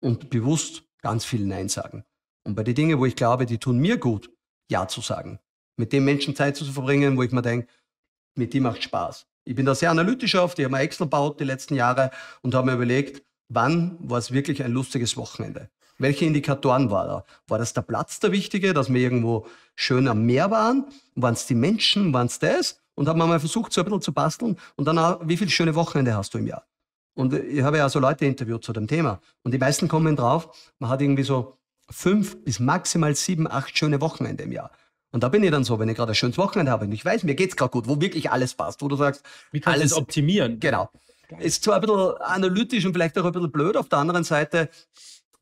Und bewusst ganz viel Nein sagen. Und bei den Dingen, wo ich glaube, die tun mir gut, Ja zu sagen. Mit den Menschen Zeit zu verbringen, wo ich mir denke, mit die macht Spaß. Ich bin da sehr analytisch auf, die haben Excel gebaut die letzten Jahre und habe mir überlegt, wann war es wirklich ein lustiges Wochenende? Welche Indikatoren war da? War das der Platz der wichtige, dass wir irgendwo schön am Meer waren? Waren es die Menschen? Waren es das? Und haben wir mal versucht, so ein bisschen zu basteln. Und dann auch, wie viele schöne Wochenende hast du im Jahr? Und äh, ich habe ja so Leute interviewt zu dem Thema. Und die meisten kommen drauf, man hat irgendwie so fünf bis maximal sieben, acht schöne Wochenende im Jahr. Und da bin ich dann so, wenn ich gerade ein schönes Wochenende habe und ich weiß, mir geht es gerade gut, wo wirklich alles passt, wo du sagst, wie kannst alles optimieren? Genau. Ist zwar ein bisschen analytisch und vielleicht auch ein bisschen blöd, auf der anderen Seite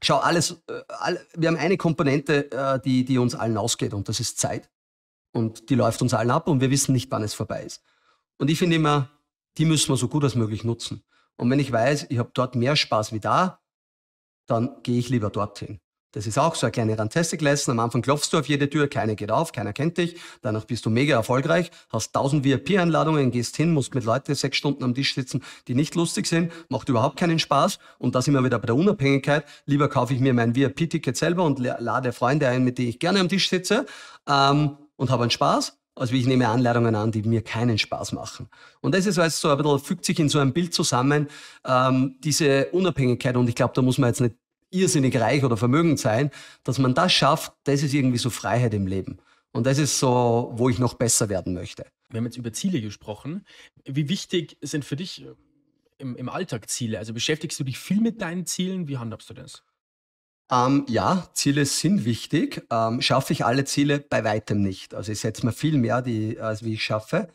schau, alles, äh, all, wir haben eine Komponente, äh, die, die uns allen ausgeht und das ist Zeit. Und die läuft uns allen ab und wir wissen nicht, wann es vorbei ist. Und ich finde immer, die müssen wir so gut als möglich nutzen. Und wenn ich weiß, ich habe dort mehr Spaß wie da, dann gehe ich lieber dorthin. Das ist auch so eine kleine Rantastic Lesson. Am Anfang klopfst du auf jede Tür, keiner geht auf, keiner kennt dich. Danach bist du mega erfolgreich, hast tausend VIP-Einladungen, gehst hin, musst mit Leuten sechs Stunden am Tisch sitzen, die nicht lustig sind, macht überhaupt keinen Spaß. Und da sind wir wieder bei der Unabhängigkeit. Lieber kaufe ich mir mein VIP-Ticket selber und lade Freunde ein, mit denen ich gerne am Tisch sitze ähm, und habe einen Spaß. Also ich nehme Anleitungen an, die mir keinen Spaß machen. Und das ist also so ein bisschen, fügt sich in so ein Bild zusammen, ähm, diese Unabhängigkeit. Und ich glaube, da muss man jetzt nicht irrsinnig reich oder vermögend sein, dass man das schafft, das ist irgendwie so Freiheit im Leben. Und das ist so, wo ich noch besser werden möchte. Wir haben jetzt über Ziele gesprochen. Wie wichtig sind für dich äh, im, im Alltag Ziele? Also beschäftigst du dich viel mit deinen Zielen? Wie handhabst du das? Ähm, ja, Ziele sind wichtig. Ähm, schaffe ich alle Ziele? Bei weitem nicht. Also ich setze mir viel mehr, die, als wie ich schaffe.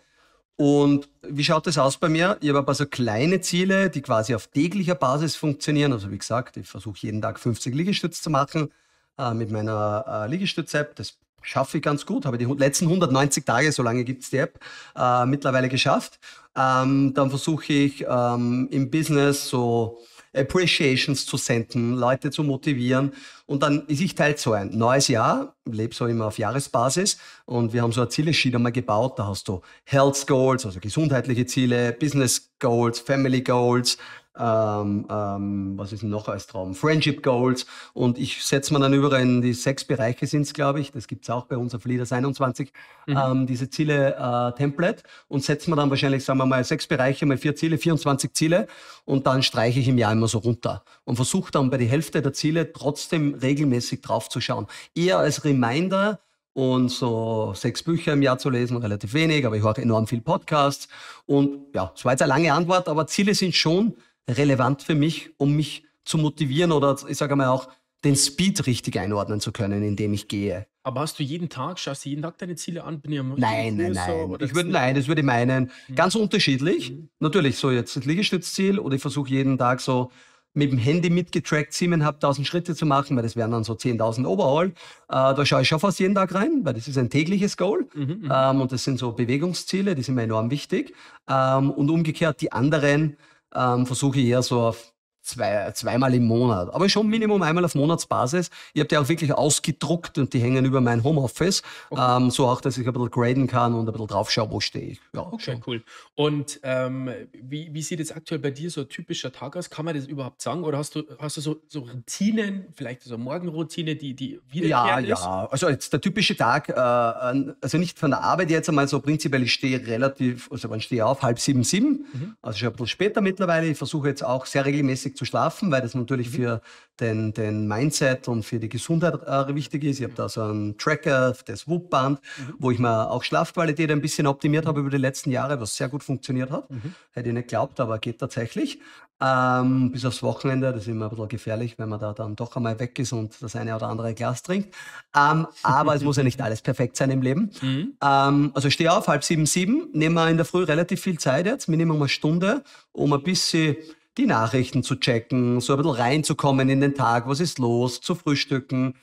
Und wie schaut das aus bei mir? Ich habe ein paar so kleine Ziele, die quasi auf täglicher Basis funktionieren. Also wie gesagt, ich versuche jeden Tag 50 Liegestütze zu machen äh, mit meiner äh, Liegestütz-App. Das schaffe ich ganz gut. Habe die letzten 190 Tage, so lange gibt es die App, äh, mittlerweile geschafft. Ähm, dann versuche ich ähm, im Business so Appreciations zu senden, Leute zu motivieren. Und dann ist ich halt Teil so ein neues Jahr, lebe so immer auf Jahresbasis und wir haben so ein Zielesheet einmal gebaut. Da hast du Health Goals, also gesundheitliche Ziele, Business Goals, Family Goals, ähm, ähm, was ist noch als Traum? Friendship Goals. Und ich setze mir dann über in die sechs Bereiche sind es, glaube ich. Das gibt es auch bei uns auf Leaders 21, mhm. ähm, diese Ziele-Template. Äh, und setze mir dann wahrscheinlich, sagen wir mal, sechs Bereiche, mal vier Ziele, 24 Ziele. Und dann streiche ich im Jahr immer so runter. Und versuche dann bei der Hälfte der Ziele trotzdem regelmäßig drauf zu schauen. Eher als Reminder, und so sechs Bücher im Jahr zu lesen, relativ wenig, aber ich höre enorm viel Podcasts. Und ja, es war jetzt eine lange Antwort, aber Ziele sind schon relevant für mich, um mich zu motivieren oder ich sage mal auch den Speed richtig einordnen zu können, indem ich gehe. Aber hast du jeden Tag, schaust du jeden Tag deine Ziele an? Nein, nein, nein. So, ich würde, nein, das würde ich meinen. Mhm. Ganz unterschiedlich. Mhm. Natürlich, so jetzt das Liegestützziel oder ich versuche jeden Tag so mit dem Handy mitgetrackt 7.500 Schritte zu machen, weil das wären dann so 10.000 overall. Äh, da schaue ich schon fast jeden Tag rein, weil das ist ein tägliches Goal. Mhm, mhm. ähm, und das sind so Bewegungsziele, die sind mir enorm wichtig. Ähm, und umgekehrt die anderen ähm, versuche ich eher so auf zwei, zweimal im Monat, aber schon Minimum einmal auf Monatsbasis. Ich habe die auch wirklich ausgedruckt und die hängen über mein Homeoffice, okay. ähm, so auch, dass ich ein bisschen graden kann und ein bisschen drauf schaue, wo stehe ich. Ja, okay, schon. cool. Und ähm, wie, wie, sieht jetzt aktuell bei dir so ein typischer Tag aus? Kann man das überhaupt sagen oder hast du, hast du so, so Routinen, vielleicht so eine Morgenroutine, die, die wiederkehrend ja, ist? Ja, also jetzt der typische Tag, äh, also nicht von der Arbeit jetzt einmal so prinzipiell, ich stehe relativ, also wann stehe ich auf? Halb sieben, sieben, mhm. also schon ein bisschen später mittlerweile. Ich versuche jetzt auch sehr regelmäßig regelmäßig zu schlafen, weil das natürlich mhm. für den, den Mindset und für die Gesundheit äh, wichtig ist. Ich habe mhm. da so einen Tracker, das Whoop-Band, mhm. wo ich mir auch Schlafqualität ein bisschen optimiert habe über die letzten Jahre, was sehr gut funktioniert hat. Mhm. Hätte ich nicht geglaubt, aber geht tatsächlich. Ähm, bis aufs Wochenende, das ist immer ein bisschen gefährlich, wenn man da dann doch einmal weg ist und das eine oder andere Glas trinkt. Ähm, aber es muss ja nicht (laughs) alles perfekt sein im Leben. Mhm. Ähm, also stehe auf, halb sieben, sieben, nehmen wir in der Früh relativ viel Zeit jetzt, Minimum eine Stunde, um ein bisschen die Nachrichten zu checken, so ein bisschen reinzukommen in den Tag, was ist los, zu frühstücken.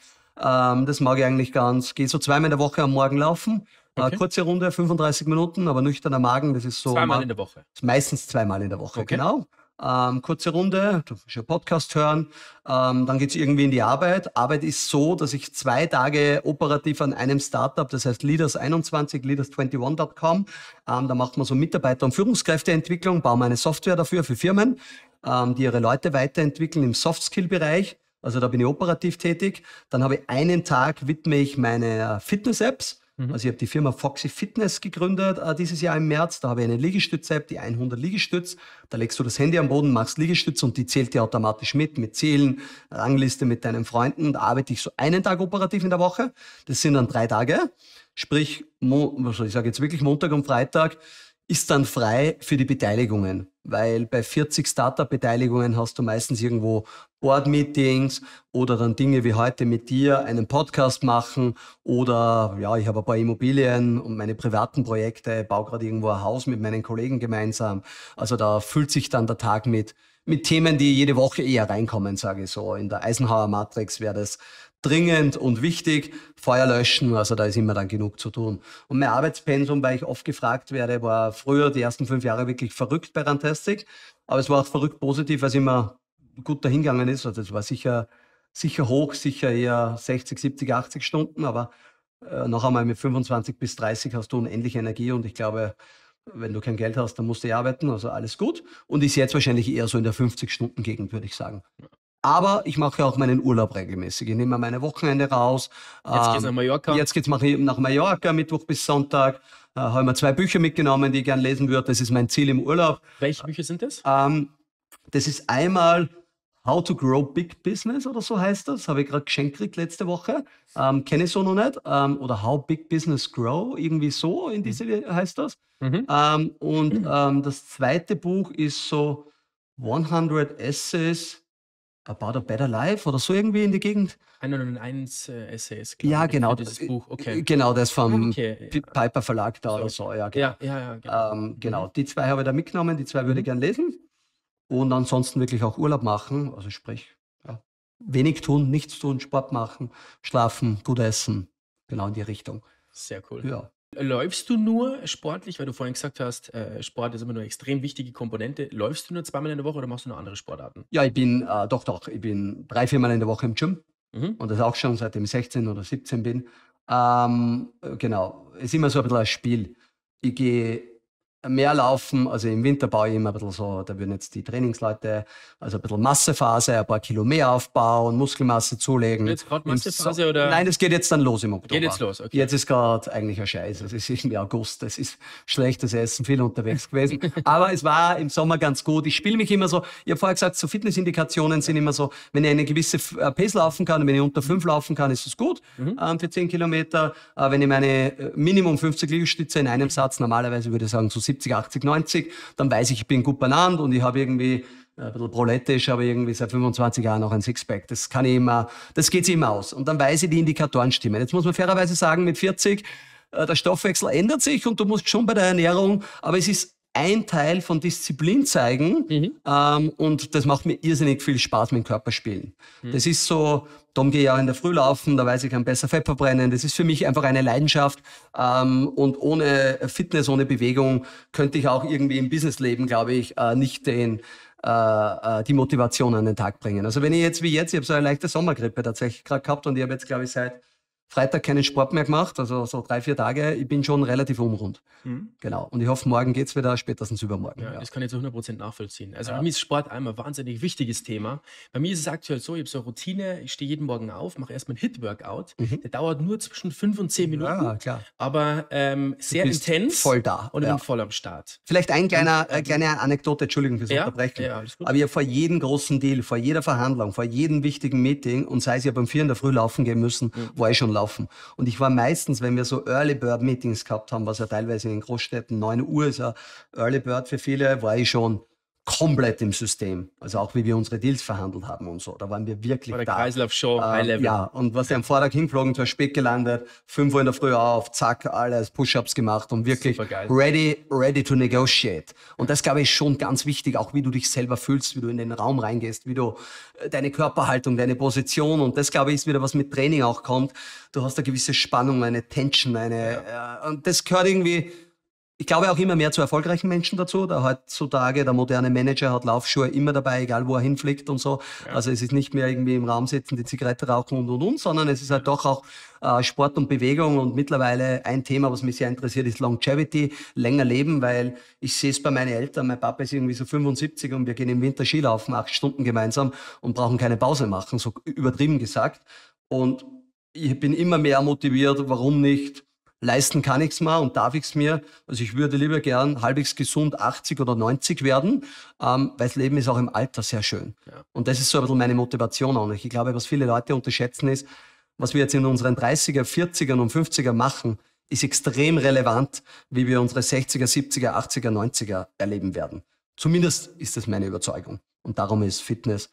Ähm, das mag ich eigentlich ganz. Gehe so zweimal in der Woche am Morgen laufen. Äh, okay. Äh, kurze Runde, 35 Minuten, aber nüchterner Magen, das ist so. Zweimal in der Woche. Meistens zweimal in der Woche, okay. genau ähm, kurze Runde, schon Podcast hören, ähm, dann geht's irgendwie in die Arbeit. Arbeit ist so, dass ich zwei Tage operativ an einem Startup, das heißt Leaders21, leaders21.com, ähm, da macht man so Mitarbeiter- und Führungskräfteentwicklung, baue meine Software dafür für Firmen, ähm, die ihre Leute weiterentwickeln im Softskill-Bereich. Also da bin ich operativ tätig. Dann habe ich einen Tag, widme ich meine Fitness-Apps. Mhm. Also ich habe die Firma Foxy Fitness gegründet äh, dieses Jahr im März. Da habe ich eine Liegestütz-App, die 100 Liegestütz. Da legst du das Handy am Boden, machst Liegestütz und die zählt dir automatisch mit, mit Zählen, Rangliste mit deinen Freunden Da arbeite ich so einen Tag operativ in der Woche. Das sind dann drei Tage. Sprich, Mo also ich sage jetzt wirklich Montag und Freitag ist dann frei für die Beteiligungen. Weil bei 40 Startup-Beteiligungen hast du meistens irgendwo Board-Meetings oder dann Dinge wie heute mit dir einen Podcast machen oder ja, ich habe ein paar Immobilien und meine privaten Projekte, baue gerade irgendwo ein Haus mit meinen Kollegen gemeinsam. Also da füllt sich dann der Tag mit, mit Themen, die jede Woche eher reinkommen, sage ich so. In der Eisenhower Matrix wäre das dringend und wichtig, Feuer löschen, also da ist immer dann genug zu tun. Und mein Arbeitspensum, weil ich oft gefragt werde, war früher die ersten fünf Jahre wirklich verrückt bei Rantastic, aber es war auch verrückt positiv, weil es immer gut dahingegangen ist. Also es war sicher, sicher hoch, sicher eher 60, 70, 80 Stunden, aber äh, noch einmal mit 25 bis 30 hast du unendlich Energie und ich glaube, wenn du kein Geld hast, dann musst du ja eh arbeiten, also alles gut. Und ist jetzt wahrscheinlich eher so in der 50-Stunden-Gegend, würde ich sagen. Aber ich mache auch meinen Urlaub regelmäßig. Ich nehme meine Wochenende raus. Jetzt geht's ähm, nach Mallorca. Jetzt geht's nach Mallorca, Mittwoch bis Sonntag. Äh, habe mir zwei Bücher mitgenommen, die ich gerne lesen würde. Das ist mein Ziel im Urlaub. Welche Bücher sind das? Ähm, das ist einmal How to Grow Big Business oder so heißt das. Habe ich gerade geschenkt gekriegt letzte Woche. Ähm, Kenne ich so noch nicht. Ähm, oder How Big Business Grow, irgendwie so in diese mhm. heißt das. Mhm. Ähm, und ähm, das zweite Buch ist so 100 Essays About a Better Life oder so irgendwie in die Gegend. 101 äh, Essays, Ja, genau. Dieses äh, Buch, okay. Äh, genau, das vom ah, okay, ja. Piper Verlag da so. oder so. Ja, genau. Ja, ja, genau. Ähm, genau. Mhm. Die zwei habe ich da mitgenommen, die zwei würde ich mhm. gerne lesen. Und ansonsten wirklich auch Urlaub machen, also sprich, wenig tun, nichts tun, Sport machen, schlafen, gut essen, genau in die Richtung. Sehr cool. Ja. Läufst du nur sportlich, weil du vorhin gesagt hast, äh, Sport ist immer nur eine extrem wichtige Komponente. Läufst du nur zweimal in der Woche oder machst du noch andere Sportarten? Ja, ich bin, äh, doch, doch, ich bin drei, viermal in der Woche im Gym mhm. und das auch schon seitdem ich 16 oder 17 bin. Ähm, äh, genau, ist immer so ein bisschen ein Spiel. Ich gehe mehr laufen. Also im Winter baue ich immer ein bisschen so, da würden jetzt die Trainingsleute, also ein bisschen Massephase, ein paar Kilo mehr aufbauen, Muskelmasse zulegen. Jetzt gerade Massephase oder? Nein, das geht jetzt dann los im Oktober. Geht jetzt los, okay. Jetzt ist gerade eigentlich ein Scheiß. Es ist irgendwie August, es ist schlechtes Essen, viel unterwegs gewesen. (laughs) Aber es war im Sommer ganz gut. Ich spiele mich immer so, ich habe vorher gesagt, so Fitnessindikationen sind immer so, wenn ich eine gewisse äh, Pace laufen kann, wenn ich unter 5 laufen kann, ist es gut mhm. Ähm, für 10 Kilometer. Äh, wenn ich meine äh, Minimum 50 Liegestütze in einem Satz, normalerweise würde ich sagen, so 70, 80, 90, dann weiß ich, ich bin gut benannt und ich habe irgendwie äh, ein bisschen proletisch, aber irgendwie seit 25 Jahren auch ein Sixpack. Das kann ich immer, das geht's immer aus. Und dann weiß ich, die Indikatoren stimmen. Jetzt muss man fairerweise sagen, mit 40, äh, der Stoffwechsel ändert sich und du musst schon bei der Ernährung, aber es ist ein Teil von Disziplin zeigen. Mhm. Ähm, und das macht mir irrsinnig viel Spaß mit dem Körper spielen. Mhm. Das ist so, darum gehe ich auch in der Früh laufen, da weiß ich, ich kann besser Fett verbrennen. Das ist für mich einfach eine Leidenschaft. Ähm, und ohne Fitness, ohne Bewegung könnte ich auch irgendwie im Businessleben, glaube ich, äh, nicht den äh, äh, die Motivation an den Tag bringen. Also wenn ich jetzt wie jetzt, ich habe so eine leichte Sommergrippe tatsächlich gerade gehabt und ich habe jetzt, glaube ich, seit Freitag keinen Sport mehr gemacht, also so drei, vier Tage. Ich bin schon relativ umrund. Mhm. Genau. Und ich hoffe, morgen geht es wieder, spätestens übermorgen. Ja, ja. Das kann ich zu 100% nachvollziehen. Also ja. bei mir ist Sport einmal ein wahnsinnig wichtiges Thema. Bei mir ist es aktuell so, ich habe so eine Routine, ich stehe jeden Morgen auf, mache erstmal einen Hit-Workout. Mhm. Der dauert nur zwischen fünf und zehn Minuten. Ja, klar. Aber ähm, sehr intens. voll da. Und ich bin voll am Start. Vielleicht ein kleiner, äh, also kleine Anekdote, Entschuldigung fürs Unterbrechen. Ja, alles gut. Aber ich habe vor jedem großen Deal, vor jeder Verhandlung, vor jedem wichtigen Meeting und sei es ja beim Vier in der Früh laufen gehen müssen, mhm. war ich schon laufen. Und ich war meistens, wenn wir so Early Bird Meetings gehabt haben, was ja teilweise in den Großstädten 9 Uhr ist, ja Early Bird für viele, war ich schon komplett im System. Also auch wie wir unsere Deals verhandelt haben und so. Da waren wir wirklich War der da. Kreislauf Show, äh, High Level. Ja, und was wir am Vortag hingeflogen, zu spät gelandet, 5 Uhr in der Früh auf, zack, alles, Push-Ups gemacht und wirklich ready, ready to negotiate. Und das, glaube ich, ist schon ganz wichtig, auch wie du dich selber fühlst, wie du in den Raum reingehst, wie du äh, deine Körperhaltung, deine Position und das, glaube ich, ist wieder was mit Training auch kommt. Du hast eine gewisse Spannung, eine Tension, eine, ja. äh, und das gehört irgendwie, ich glaube auch immer mehr zu erfolgreichen Menschen dazu. Da heutzutage der moderne Manager hat Laufschuhe immer dabei, egal wo er hinfliegt und so. Ja. Also es ist nicht mehr irgendwie im Raum sitzen, die Zigarette rauchen und und und, sondern es ist halt doch auch äh, Sport und Bewegung und mittlerweile ein Thema, was mich sehr interessiert, ist Longevity, länger leben, weil ich sehe es bei meinen Eltern. Mein Papa ist irgendwie so 75 und wir gehen im Winter Skilaufen, acht Stunden gemeinsam und brauchen keine Pause machen, so übertrieben gesagt. Und ich bin immer mehr motiviert, warum nicht leisten kann ich es mir und darf ich es mir. Also ich würde lieber gern halbwegs gesund 80 oder 90 werden, ähm, weil das Leben ist auch im Alter sehr schön. Ja. Und das ist so ein bisschen meine Motivation auch nicht. Ich glaube, was viele Leute unterschätzen ist, was wir jetzt in unseren 30er, 40er und 50er machen, ist extrem relevant, wie wir unsere 60er, 70er, 80er, 90er erleben werden. Zumindest ist das meine Überzeugung. Und darum ist Fitness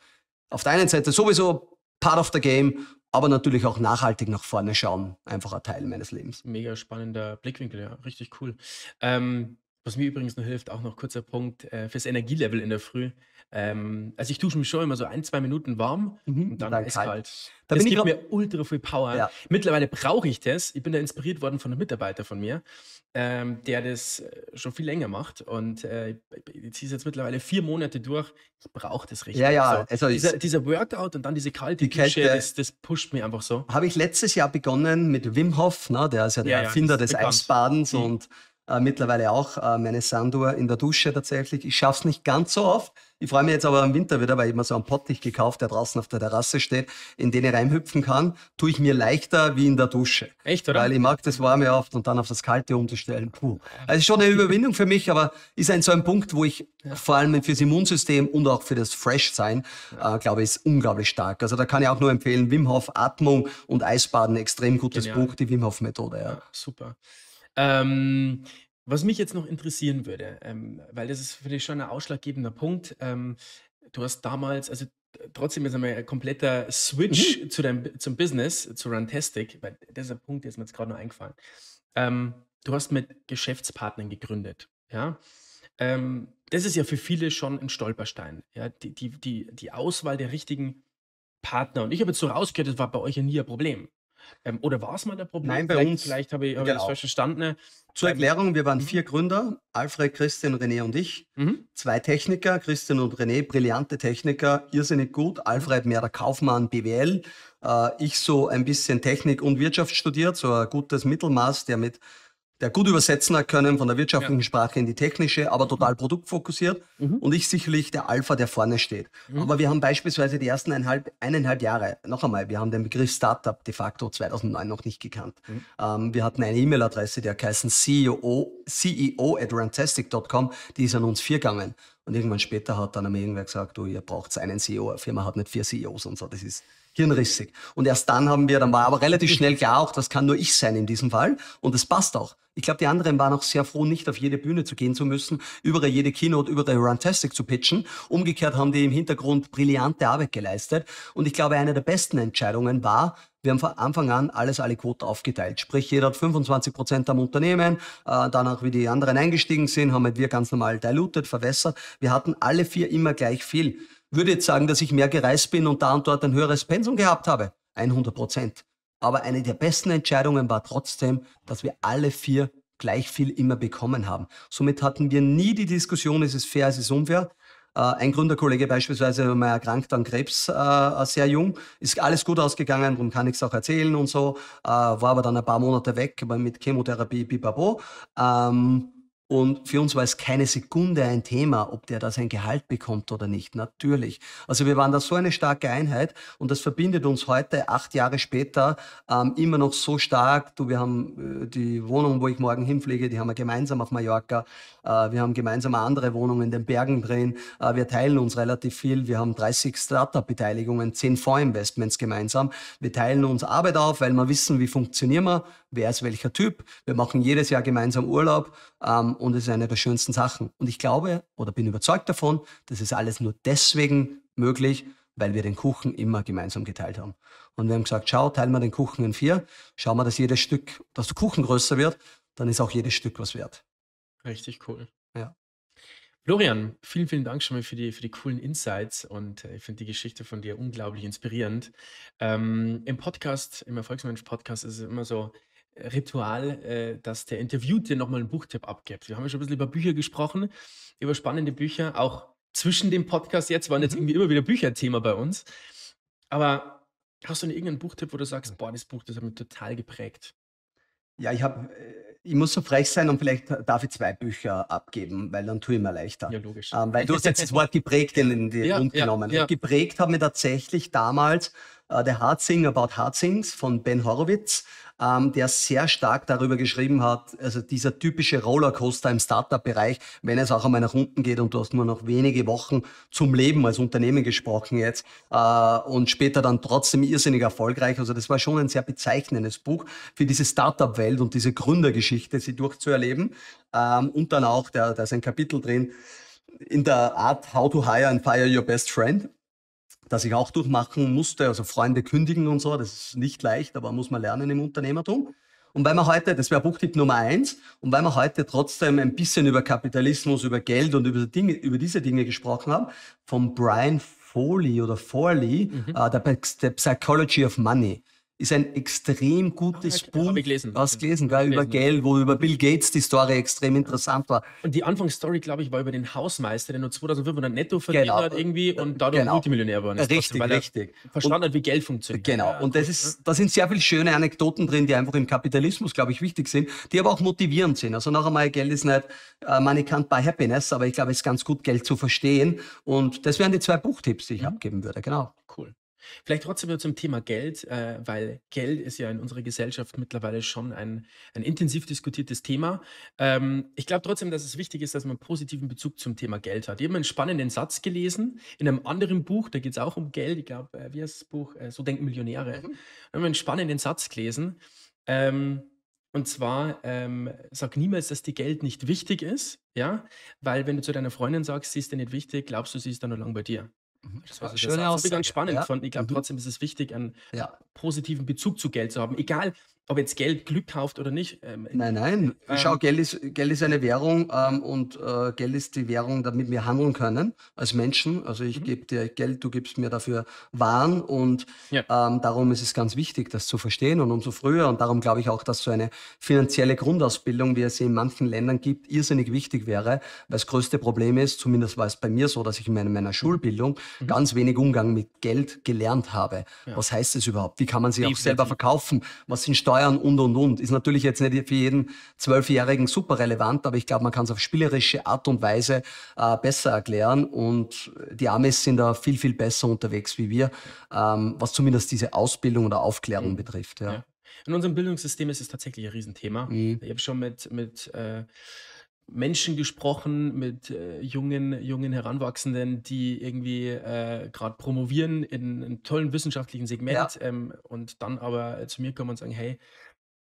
auf der einen Seite sowieso part of the game aber natürlich auch nachhaltig nach vorne schauen, einfach ein Teil meines Lebens. Mega spannender Blickwinkel, ja, richtig cool. Ähm, was mir übrigens noch hilft, auch noch kurzer Punkt äh, fürs Energielevel in der Früh. Ähm, also ich dusche mich schon immer so ein, zwei Minuten warm mhm, und dann, dann ist kalt. kalt. Da das gibt mir ultra viel Power. Ja. Mittlerweile brauche ich das. Ich bin da inspiriert worden von einem Mitarbeiter von mir, ähm, der das äh, schon viel länger macht. Und äh, ich ziehe es jetzt mittlerweile vier Monate durch. Ich brauche das richtig. Ja, ja. So. Also dieser, dieser, Workout und dann diese kalte die Dusche, Kälte, das, das, pusht mich einfach so. Habe ich letztes Jahr begonnen mit Wim Hof, ne? der ist ja der ja, Erfinder ja, des bekannt. Eisbadens mhm. und äh, mittlerweile auch äh, meine Sanduhr in der Dusche tatsächlich. Ich schaffe es nicht ganz so oft. Ich freue mich jetzt aber im Winter wieder, weil ich mir so einen Pottich gekauft, der draußen auf der Terrasse steht, in den ich reinhüpfen kann, tue ich mir leichter wie in der Dusche. Echt, oder? Weil ich mag das Warme oft und dann auf das Kalte umzustellen. Puh. Also schon eine Überwindung für mich, aber ist ein so ein Punkt, wo ich ja. vor allem fürs Immunsystem und auch für das Fresh-Sein, äh, glaube ich, ist unglaublich stark. Also da kann ich auch nur empfehlen, Wim Hof Atmung und Eisbaden, extrem gutes Genial. Buch, die Wim Hof Methode. Ja. ja super. Ähm, was mich jetzt noch interessieren würde, ähm, weil das ist für dich schon ein ausschlaggebender Punkt. Ähm, du hast damals, also trotzdem ist einmal ein kompletter Switch mhm. zu deinem, zum Business, zu Runtastic, weil das ist ein Punkt, der ist mir jetzt gerade noch eingefallen. Ähm, du hast mit Geschäftspartnern gegründet, ja. Ähm, das ist ja für viele schon ein Stolperstein. Ja? Die, die, die, die Auswahl der richtigen Partner. Und ich habe jetzt so rausgehört, das war bei euch ja nie ein Problem. Ähm, oder war es mal der Problem? Nein, bei vielleicht, uns. Vielleicht habe ich, hab genau. das falsch verstanden. Zur Erklärung, wir waren mhm. vier Gründer, Alfred, Christian, René und ich. Mhm. Zwei Techniker, Christian und René, brillante Techniker, irrsinnig gut. Alfred mehr der Kaufmann, BWL. Äh, ich so ein bisschen Technik und Wirtschaft studiert, so ein gutes Mittelmaß, der mit der gut übersetzen können von der wirtschaftlichen ja. Sprache in die technische, aber total mhm. produktfokussiert. Mhm. Und ich sicherlich der Alpha, der vorne steht. Mhm. Aber wir haben beispielsweise die ersten eineinhalb, eineinhalb Jahre, noch einmal, wir haben den Begriff Startup de facto 2009 noch nicht gekannt. Mhm. Ähm, wir hatten eine E-Mail-Adresse, die hat geheißen CEO, CEO at rantastic.com, die ist an uns vier gegangen. Und irgendwann später hat dann irgendwer gesagt, du, oh, ihr braucht einen CEO, eine Firma hat nicht vier CEOs und so, das ist hirnrissig. Und erst dann haben wir, dann war aber relativ (laughs) schnell klar auch, das kann nur ich sein in diesem Fall. Und es passt auch. Ich glaube, die anderen waren auch sehr froh, nicht auf jede Bühne zu gehen zu müssen, über jede Keynote, über der Runtastic zu pitchen. Umgekehrt haben die im Hintergrund brillante Arbeit geleistet. Und ich glaube, eine der besten Entscheidungen war, wir haben von Anfang an alles alle Quote aufgeteilt. Sprich, jeder hat 25 Prozent am Unternehmen. Äh, danach, wie die anderen eingestiegen sind, haben halt wir ganz normal diluted, verwässert. Wir hatten alle vier immer gleich viel würde jetzt sagen, dass ich mehr gereist bin und da und dort ein höheres Pensum gehabt habe. 100 Prozent. Aber eine der besten Entscheidungen war trotzdem, dass wir alle vier gleich viel immer bekommen haben. Somit hatten wir nie die Diskussion, ist es fair, ist es unfair. Äh, ein Gründerkollege beispielsweise war mal erkrankt an Krebs, äh, sehr jung, ist alles gut ausgegangen, darum kann ich es auch erzählen und so, äh, war aber dann ein paar Monate weg mit Chemotherapie, bibabo. Ähm, und für uns war es keine Sekunde ein Thema, ob der da sein Gehalt bekommt oder nicht. Natürlich. Also wir waren da so eine starke Einheit und das verbindet uns heute, acht Jahre später, ähm, immer noch so stark. Du, wir haben äh, die Wohnung, wo ich morgen hinfliege, die haben wir gemeinsam auf Mallorca. Äh, wir haben gemeinsam andere Wohnungen in den Bergen drin. Äh, wir teilen uns relativ viel. Wir haben 30 Startup-Beteiligungen, 10 Fondsinvestments gemeinsam. Wir teilen uns Arbeit auf, weil wir wissen, wie funktionieren wir, wer ist welcher Typ. Wir machen jedes Jahr gemeinsam Urlaub ähm, und es ist eine der schönsten Sachen. Und ich glaube oder bin überzeugt davon, das ist alles nur deswegen möglich, weil wir den Kuchen immer gemeinsam geteilt haben. Und wir haben gesagt, schau, teilen wir den Kuchen in vier, schauen wir, dass jedes Stück, dass der Kuchen größer wird, dann ist auch jedes Stück was wert. Richtig cool. Ja. Florian, vielen, vielen Dank schon mal für die, für die coolen Insights und äh, ich finde die Geschichte von dir unglaublich inspirierend. Ähm, Im Podcast, im Erfolgsmensch-Podcast ist es immer so, Ritual, äh, dass der Interviewte nochmal einen Buchtipp abgibt. Wir haben ja schon ein bisschen über Bücher gesprochen, über spannende Bücher, auch zwischen dem Podcast jetzt waren mhm. jetzt irgendwie immer wieder Bücherthema bei uns. Aber hast du irgendeinen Buchtipp, wo du sagst, boah, das Buch, das hat mich total geprägt? Ja, ich habe, äh, ich muss so frech sein und vielleicht darf ich zwei Bücher abgeben, weil dann tue ich mir leichter. Ja, logisch. Ähm, weil du hast jetzt das Wort geprägt in den ja, Mund ja, genommen. Ja. Geprägt hat mir tatsächlich damals uh, äh, The Hard Thing About Hard Things von Ben Horowitz, ähm, der sehr stark darüber geschrieben hat, also dieser typische Rollercoaster im Startup-Bereich, wenn es auch einmal nach unten geht und du hast nur noch wenige Wochen zum Leben als Unternehmen gesprochen jetzt äh, und später dann trotzdem irrsinnig erfolgreich. Also das war schon ein sehr bezeichnendes Buch für diese Startup-Welt und diese Gründergeschichte, sie durchzuerleben. Ähm, und dann auch, da, da ist ein Kapitel drin, in der Art How to Hire and Fire Your Best Friend das ich auch durchmachen musste. Also Freunde kündigen und so, das ist nicht leicht, aber muss man lernen im Unternehmertum. Und weil wir heute, das wäre Buchtipp Nummer eins, und weil wir heute trotzdem ein bisschen über Kapitalismus, über Geld und über, Dinge, über diese Dinge gesprochen haben, von Brian Foley oder Forley, mhm. uh, der, der Psychology of Money ist ein extrem gutes ah, Buch. Gelesen, hast gelesen, gell, über Geld, wo über Bill Gates die Story extrem interessant war. Und die Anfangsstory, glaube ich, war über den Hausmeister, der nur 2500 netto verdient genau. hat irgendwie und äh, dadurch genau. Multimillionär geworden ist. Richtig, trotzdem, richtig. Verstanden hat, wie Geld funktioniert. Genau. Und das ist, ne? da sind sehr viele schöne Anekdoten drin, die einfach im Kapitalismus, glaube ich, wichtig sind, die aber auch motivierend sind. Also noch einmal, Geld ist nicht uh, Money can't buy happiness, aber ich glaube, es ist ganz gut, Geld zu verstehen. Und das wären die zwei Buchtipps, die ich mhm. abgeben würde. Genau. Cool. Vielleicht trotzdem nur zum Thema Geld, äh, weil Geld ist ja in unserer Gesellschaft mittlerweile schon ein, ein intensiv diskutiertes Thema. Ähm, ich glaube trotzdem, dass es wichtig ist, dass man einen positiven Bezug zum Thema Geld hat. Ich habe einen spannenden Satz gelesen in einem anderen Buch, da geht es auch um Geld. Ich glaube, äh, wie heißt das Buch? Äh, so denken Millionäre. Mhm. Da haben einen spannenden Satz gelesen. Ähm, und zwar, ähm, sag niemals, dass dir Geld nicht wichtig ist, ja, weil wenn du zu deiner Freundin sagst, sie ist dir nicht wichtig, glaubst du, sie ist dann noch lange bei dir. Mhm, das war also, schön aus. Was ganz spannend ja. fand. Ich glaube, mhm. trotzdem ist es wichtig, einen ja. positiven Bezug zu Geld zu haben. Egal, ob jetzt Geld Glück kauft oder nicht. Ähm, nein, nein. Äh, ähm, Schau, Geld ist, Geld ist eine Währung ähm, und äh, Geld ist die Währung, damit wir handeln können als Menschen. Also ich mhm. gebe dir Geld, du gibst mir dafür Waren und ja. Ähm, darum ist es ganz wichtig, das zu verstehen und umso früher. Und darum glaube ich auch, dass so eine finanzielle Grundausbildung, wie es sie in manchen Ländern gibt, irrsinnig wichtig wäre, weil das größte Problem ist, zumindest war es bei mir so, dass ich in meiner, meiner Schulbildung mhm. ganz wenig Umgang mit Geld gelernt habe. Ja. Was heißt das überhaupt? Wie kann man sie auch selber verkaufen? Was sind Steuern? Steuern und, und, und. Ist natürlich jetzt nicht für jeden Zwölfjährigen super relevant, aber ich glaube, man kann es auf spielerische Art und Weise äh, besser erklären. Und die Amis sind da viel, viel besser unterwegs wie wir, ähm, was zumindest diese Ausbildung oder Aufklärung mhm. betrifft. Ja. ja. In unserem Bildungssystem ist es tatsächlich ein Riesenthema. Mhm. Ich habe schon mit, mit äh, Menschen gesprochen, mit äh, jungen, jungen Heranwachsenden, die irgendwie äh, gerade promovieren in einem tollen wissenschaftlichen Segment ja. ähm, und dann aber äh, zu mir kommen und sagen, hey,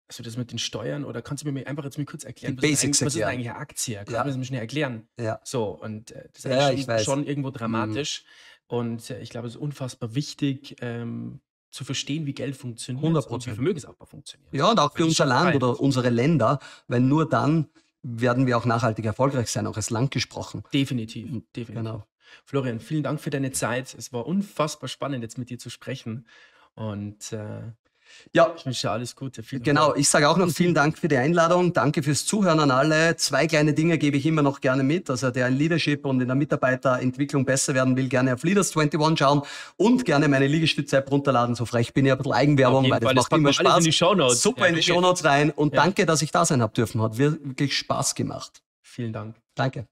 also das mit den Steuern oder kannst du mir einfach jetzt mal kurz erklären, was, Basics ist was ist eigentlich eine Aktie? Kannst ja. du mir das schnell erklären? Ja. So, und äh, das ist eigentlich schon, schon, irgendwo mhm. dramatisch. Mhm. Und äh, ich glaube, es ist unfassbar wichtig, ähm, zu verstehen, wie Geld funktioniert 100%. und wie Vermögensaufbau funktioniert. Ja, und auch für unser Land oder unsere Länder, weil nur dann werden wir auch nachhaltig erfolgreich sein, auch als Land gesprochen. Definitiv, mhm, definitiv. Genau. Florian, vielen Dank für deine Zeit. Es war unfassbar spannend, jetzt mit dir zu sprechen. Und äh, ja. Ich wünsche dir alles Gute. Vielen genau, Dank. ich sage auch noch vielen Dank für die Einladung. Danke fürs Zuhören an alle. Zwei kleine Dinge gebe ich immer noch gerne mit. Also der in Leadership und in der Mitarbeiterentwicklung besser werden will, gerne auf Leaders 21 schauen und gerne meine liegestütze app runterladen. So frech bin ich ein bisschen Eigenwerbung, weil das Fall, macht das immer Spaß. In Super ja, in die Shownotes rein. Und ja. danke, dass ich da sein habe dürfen. Hat wirklich Spaß gemacht. Vielen Dank. Danke.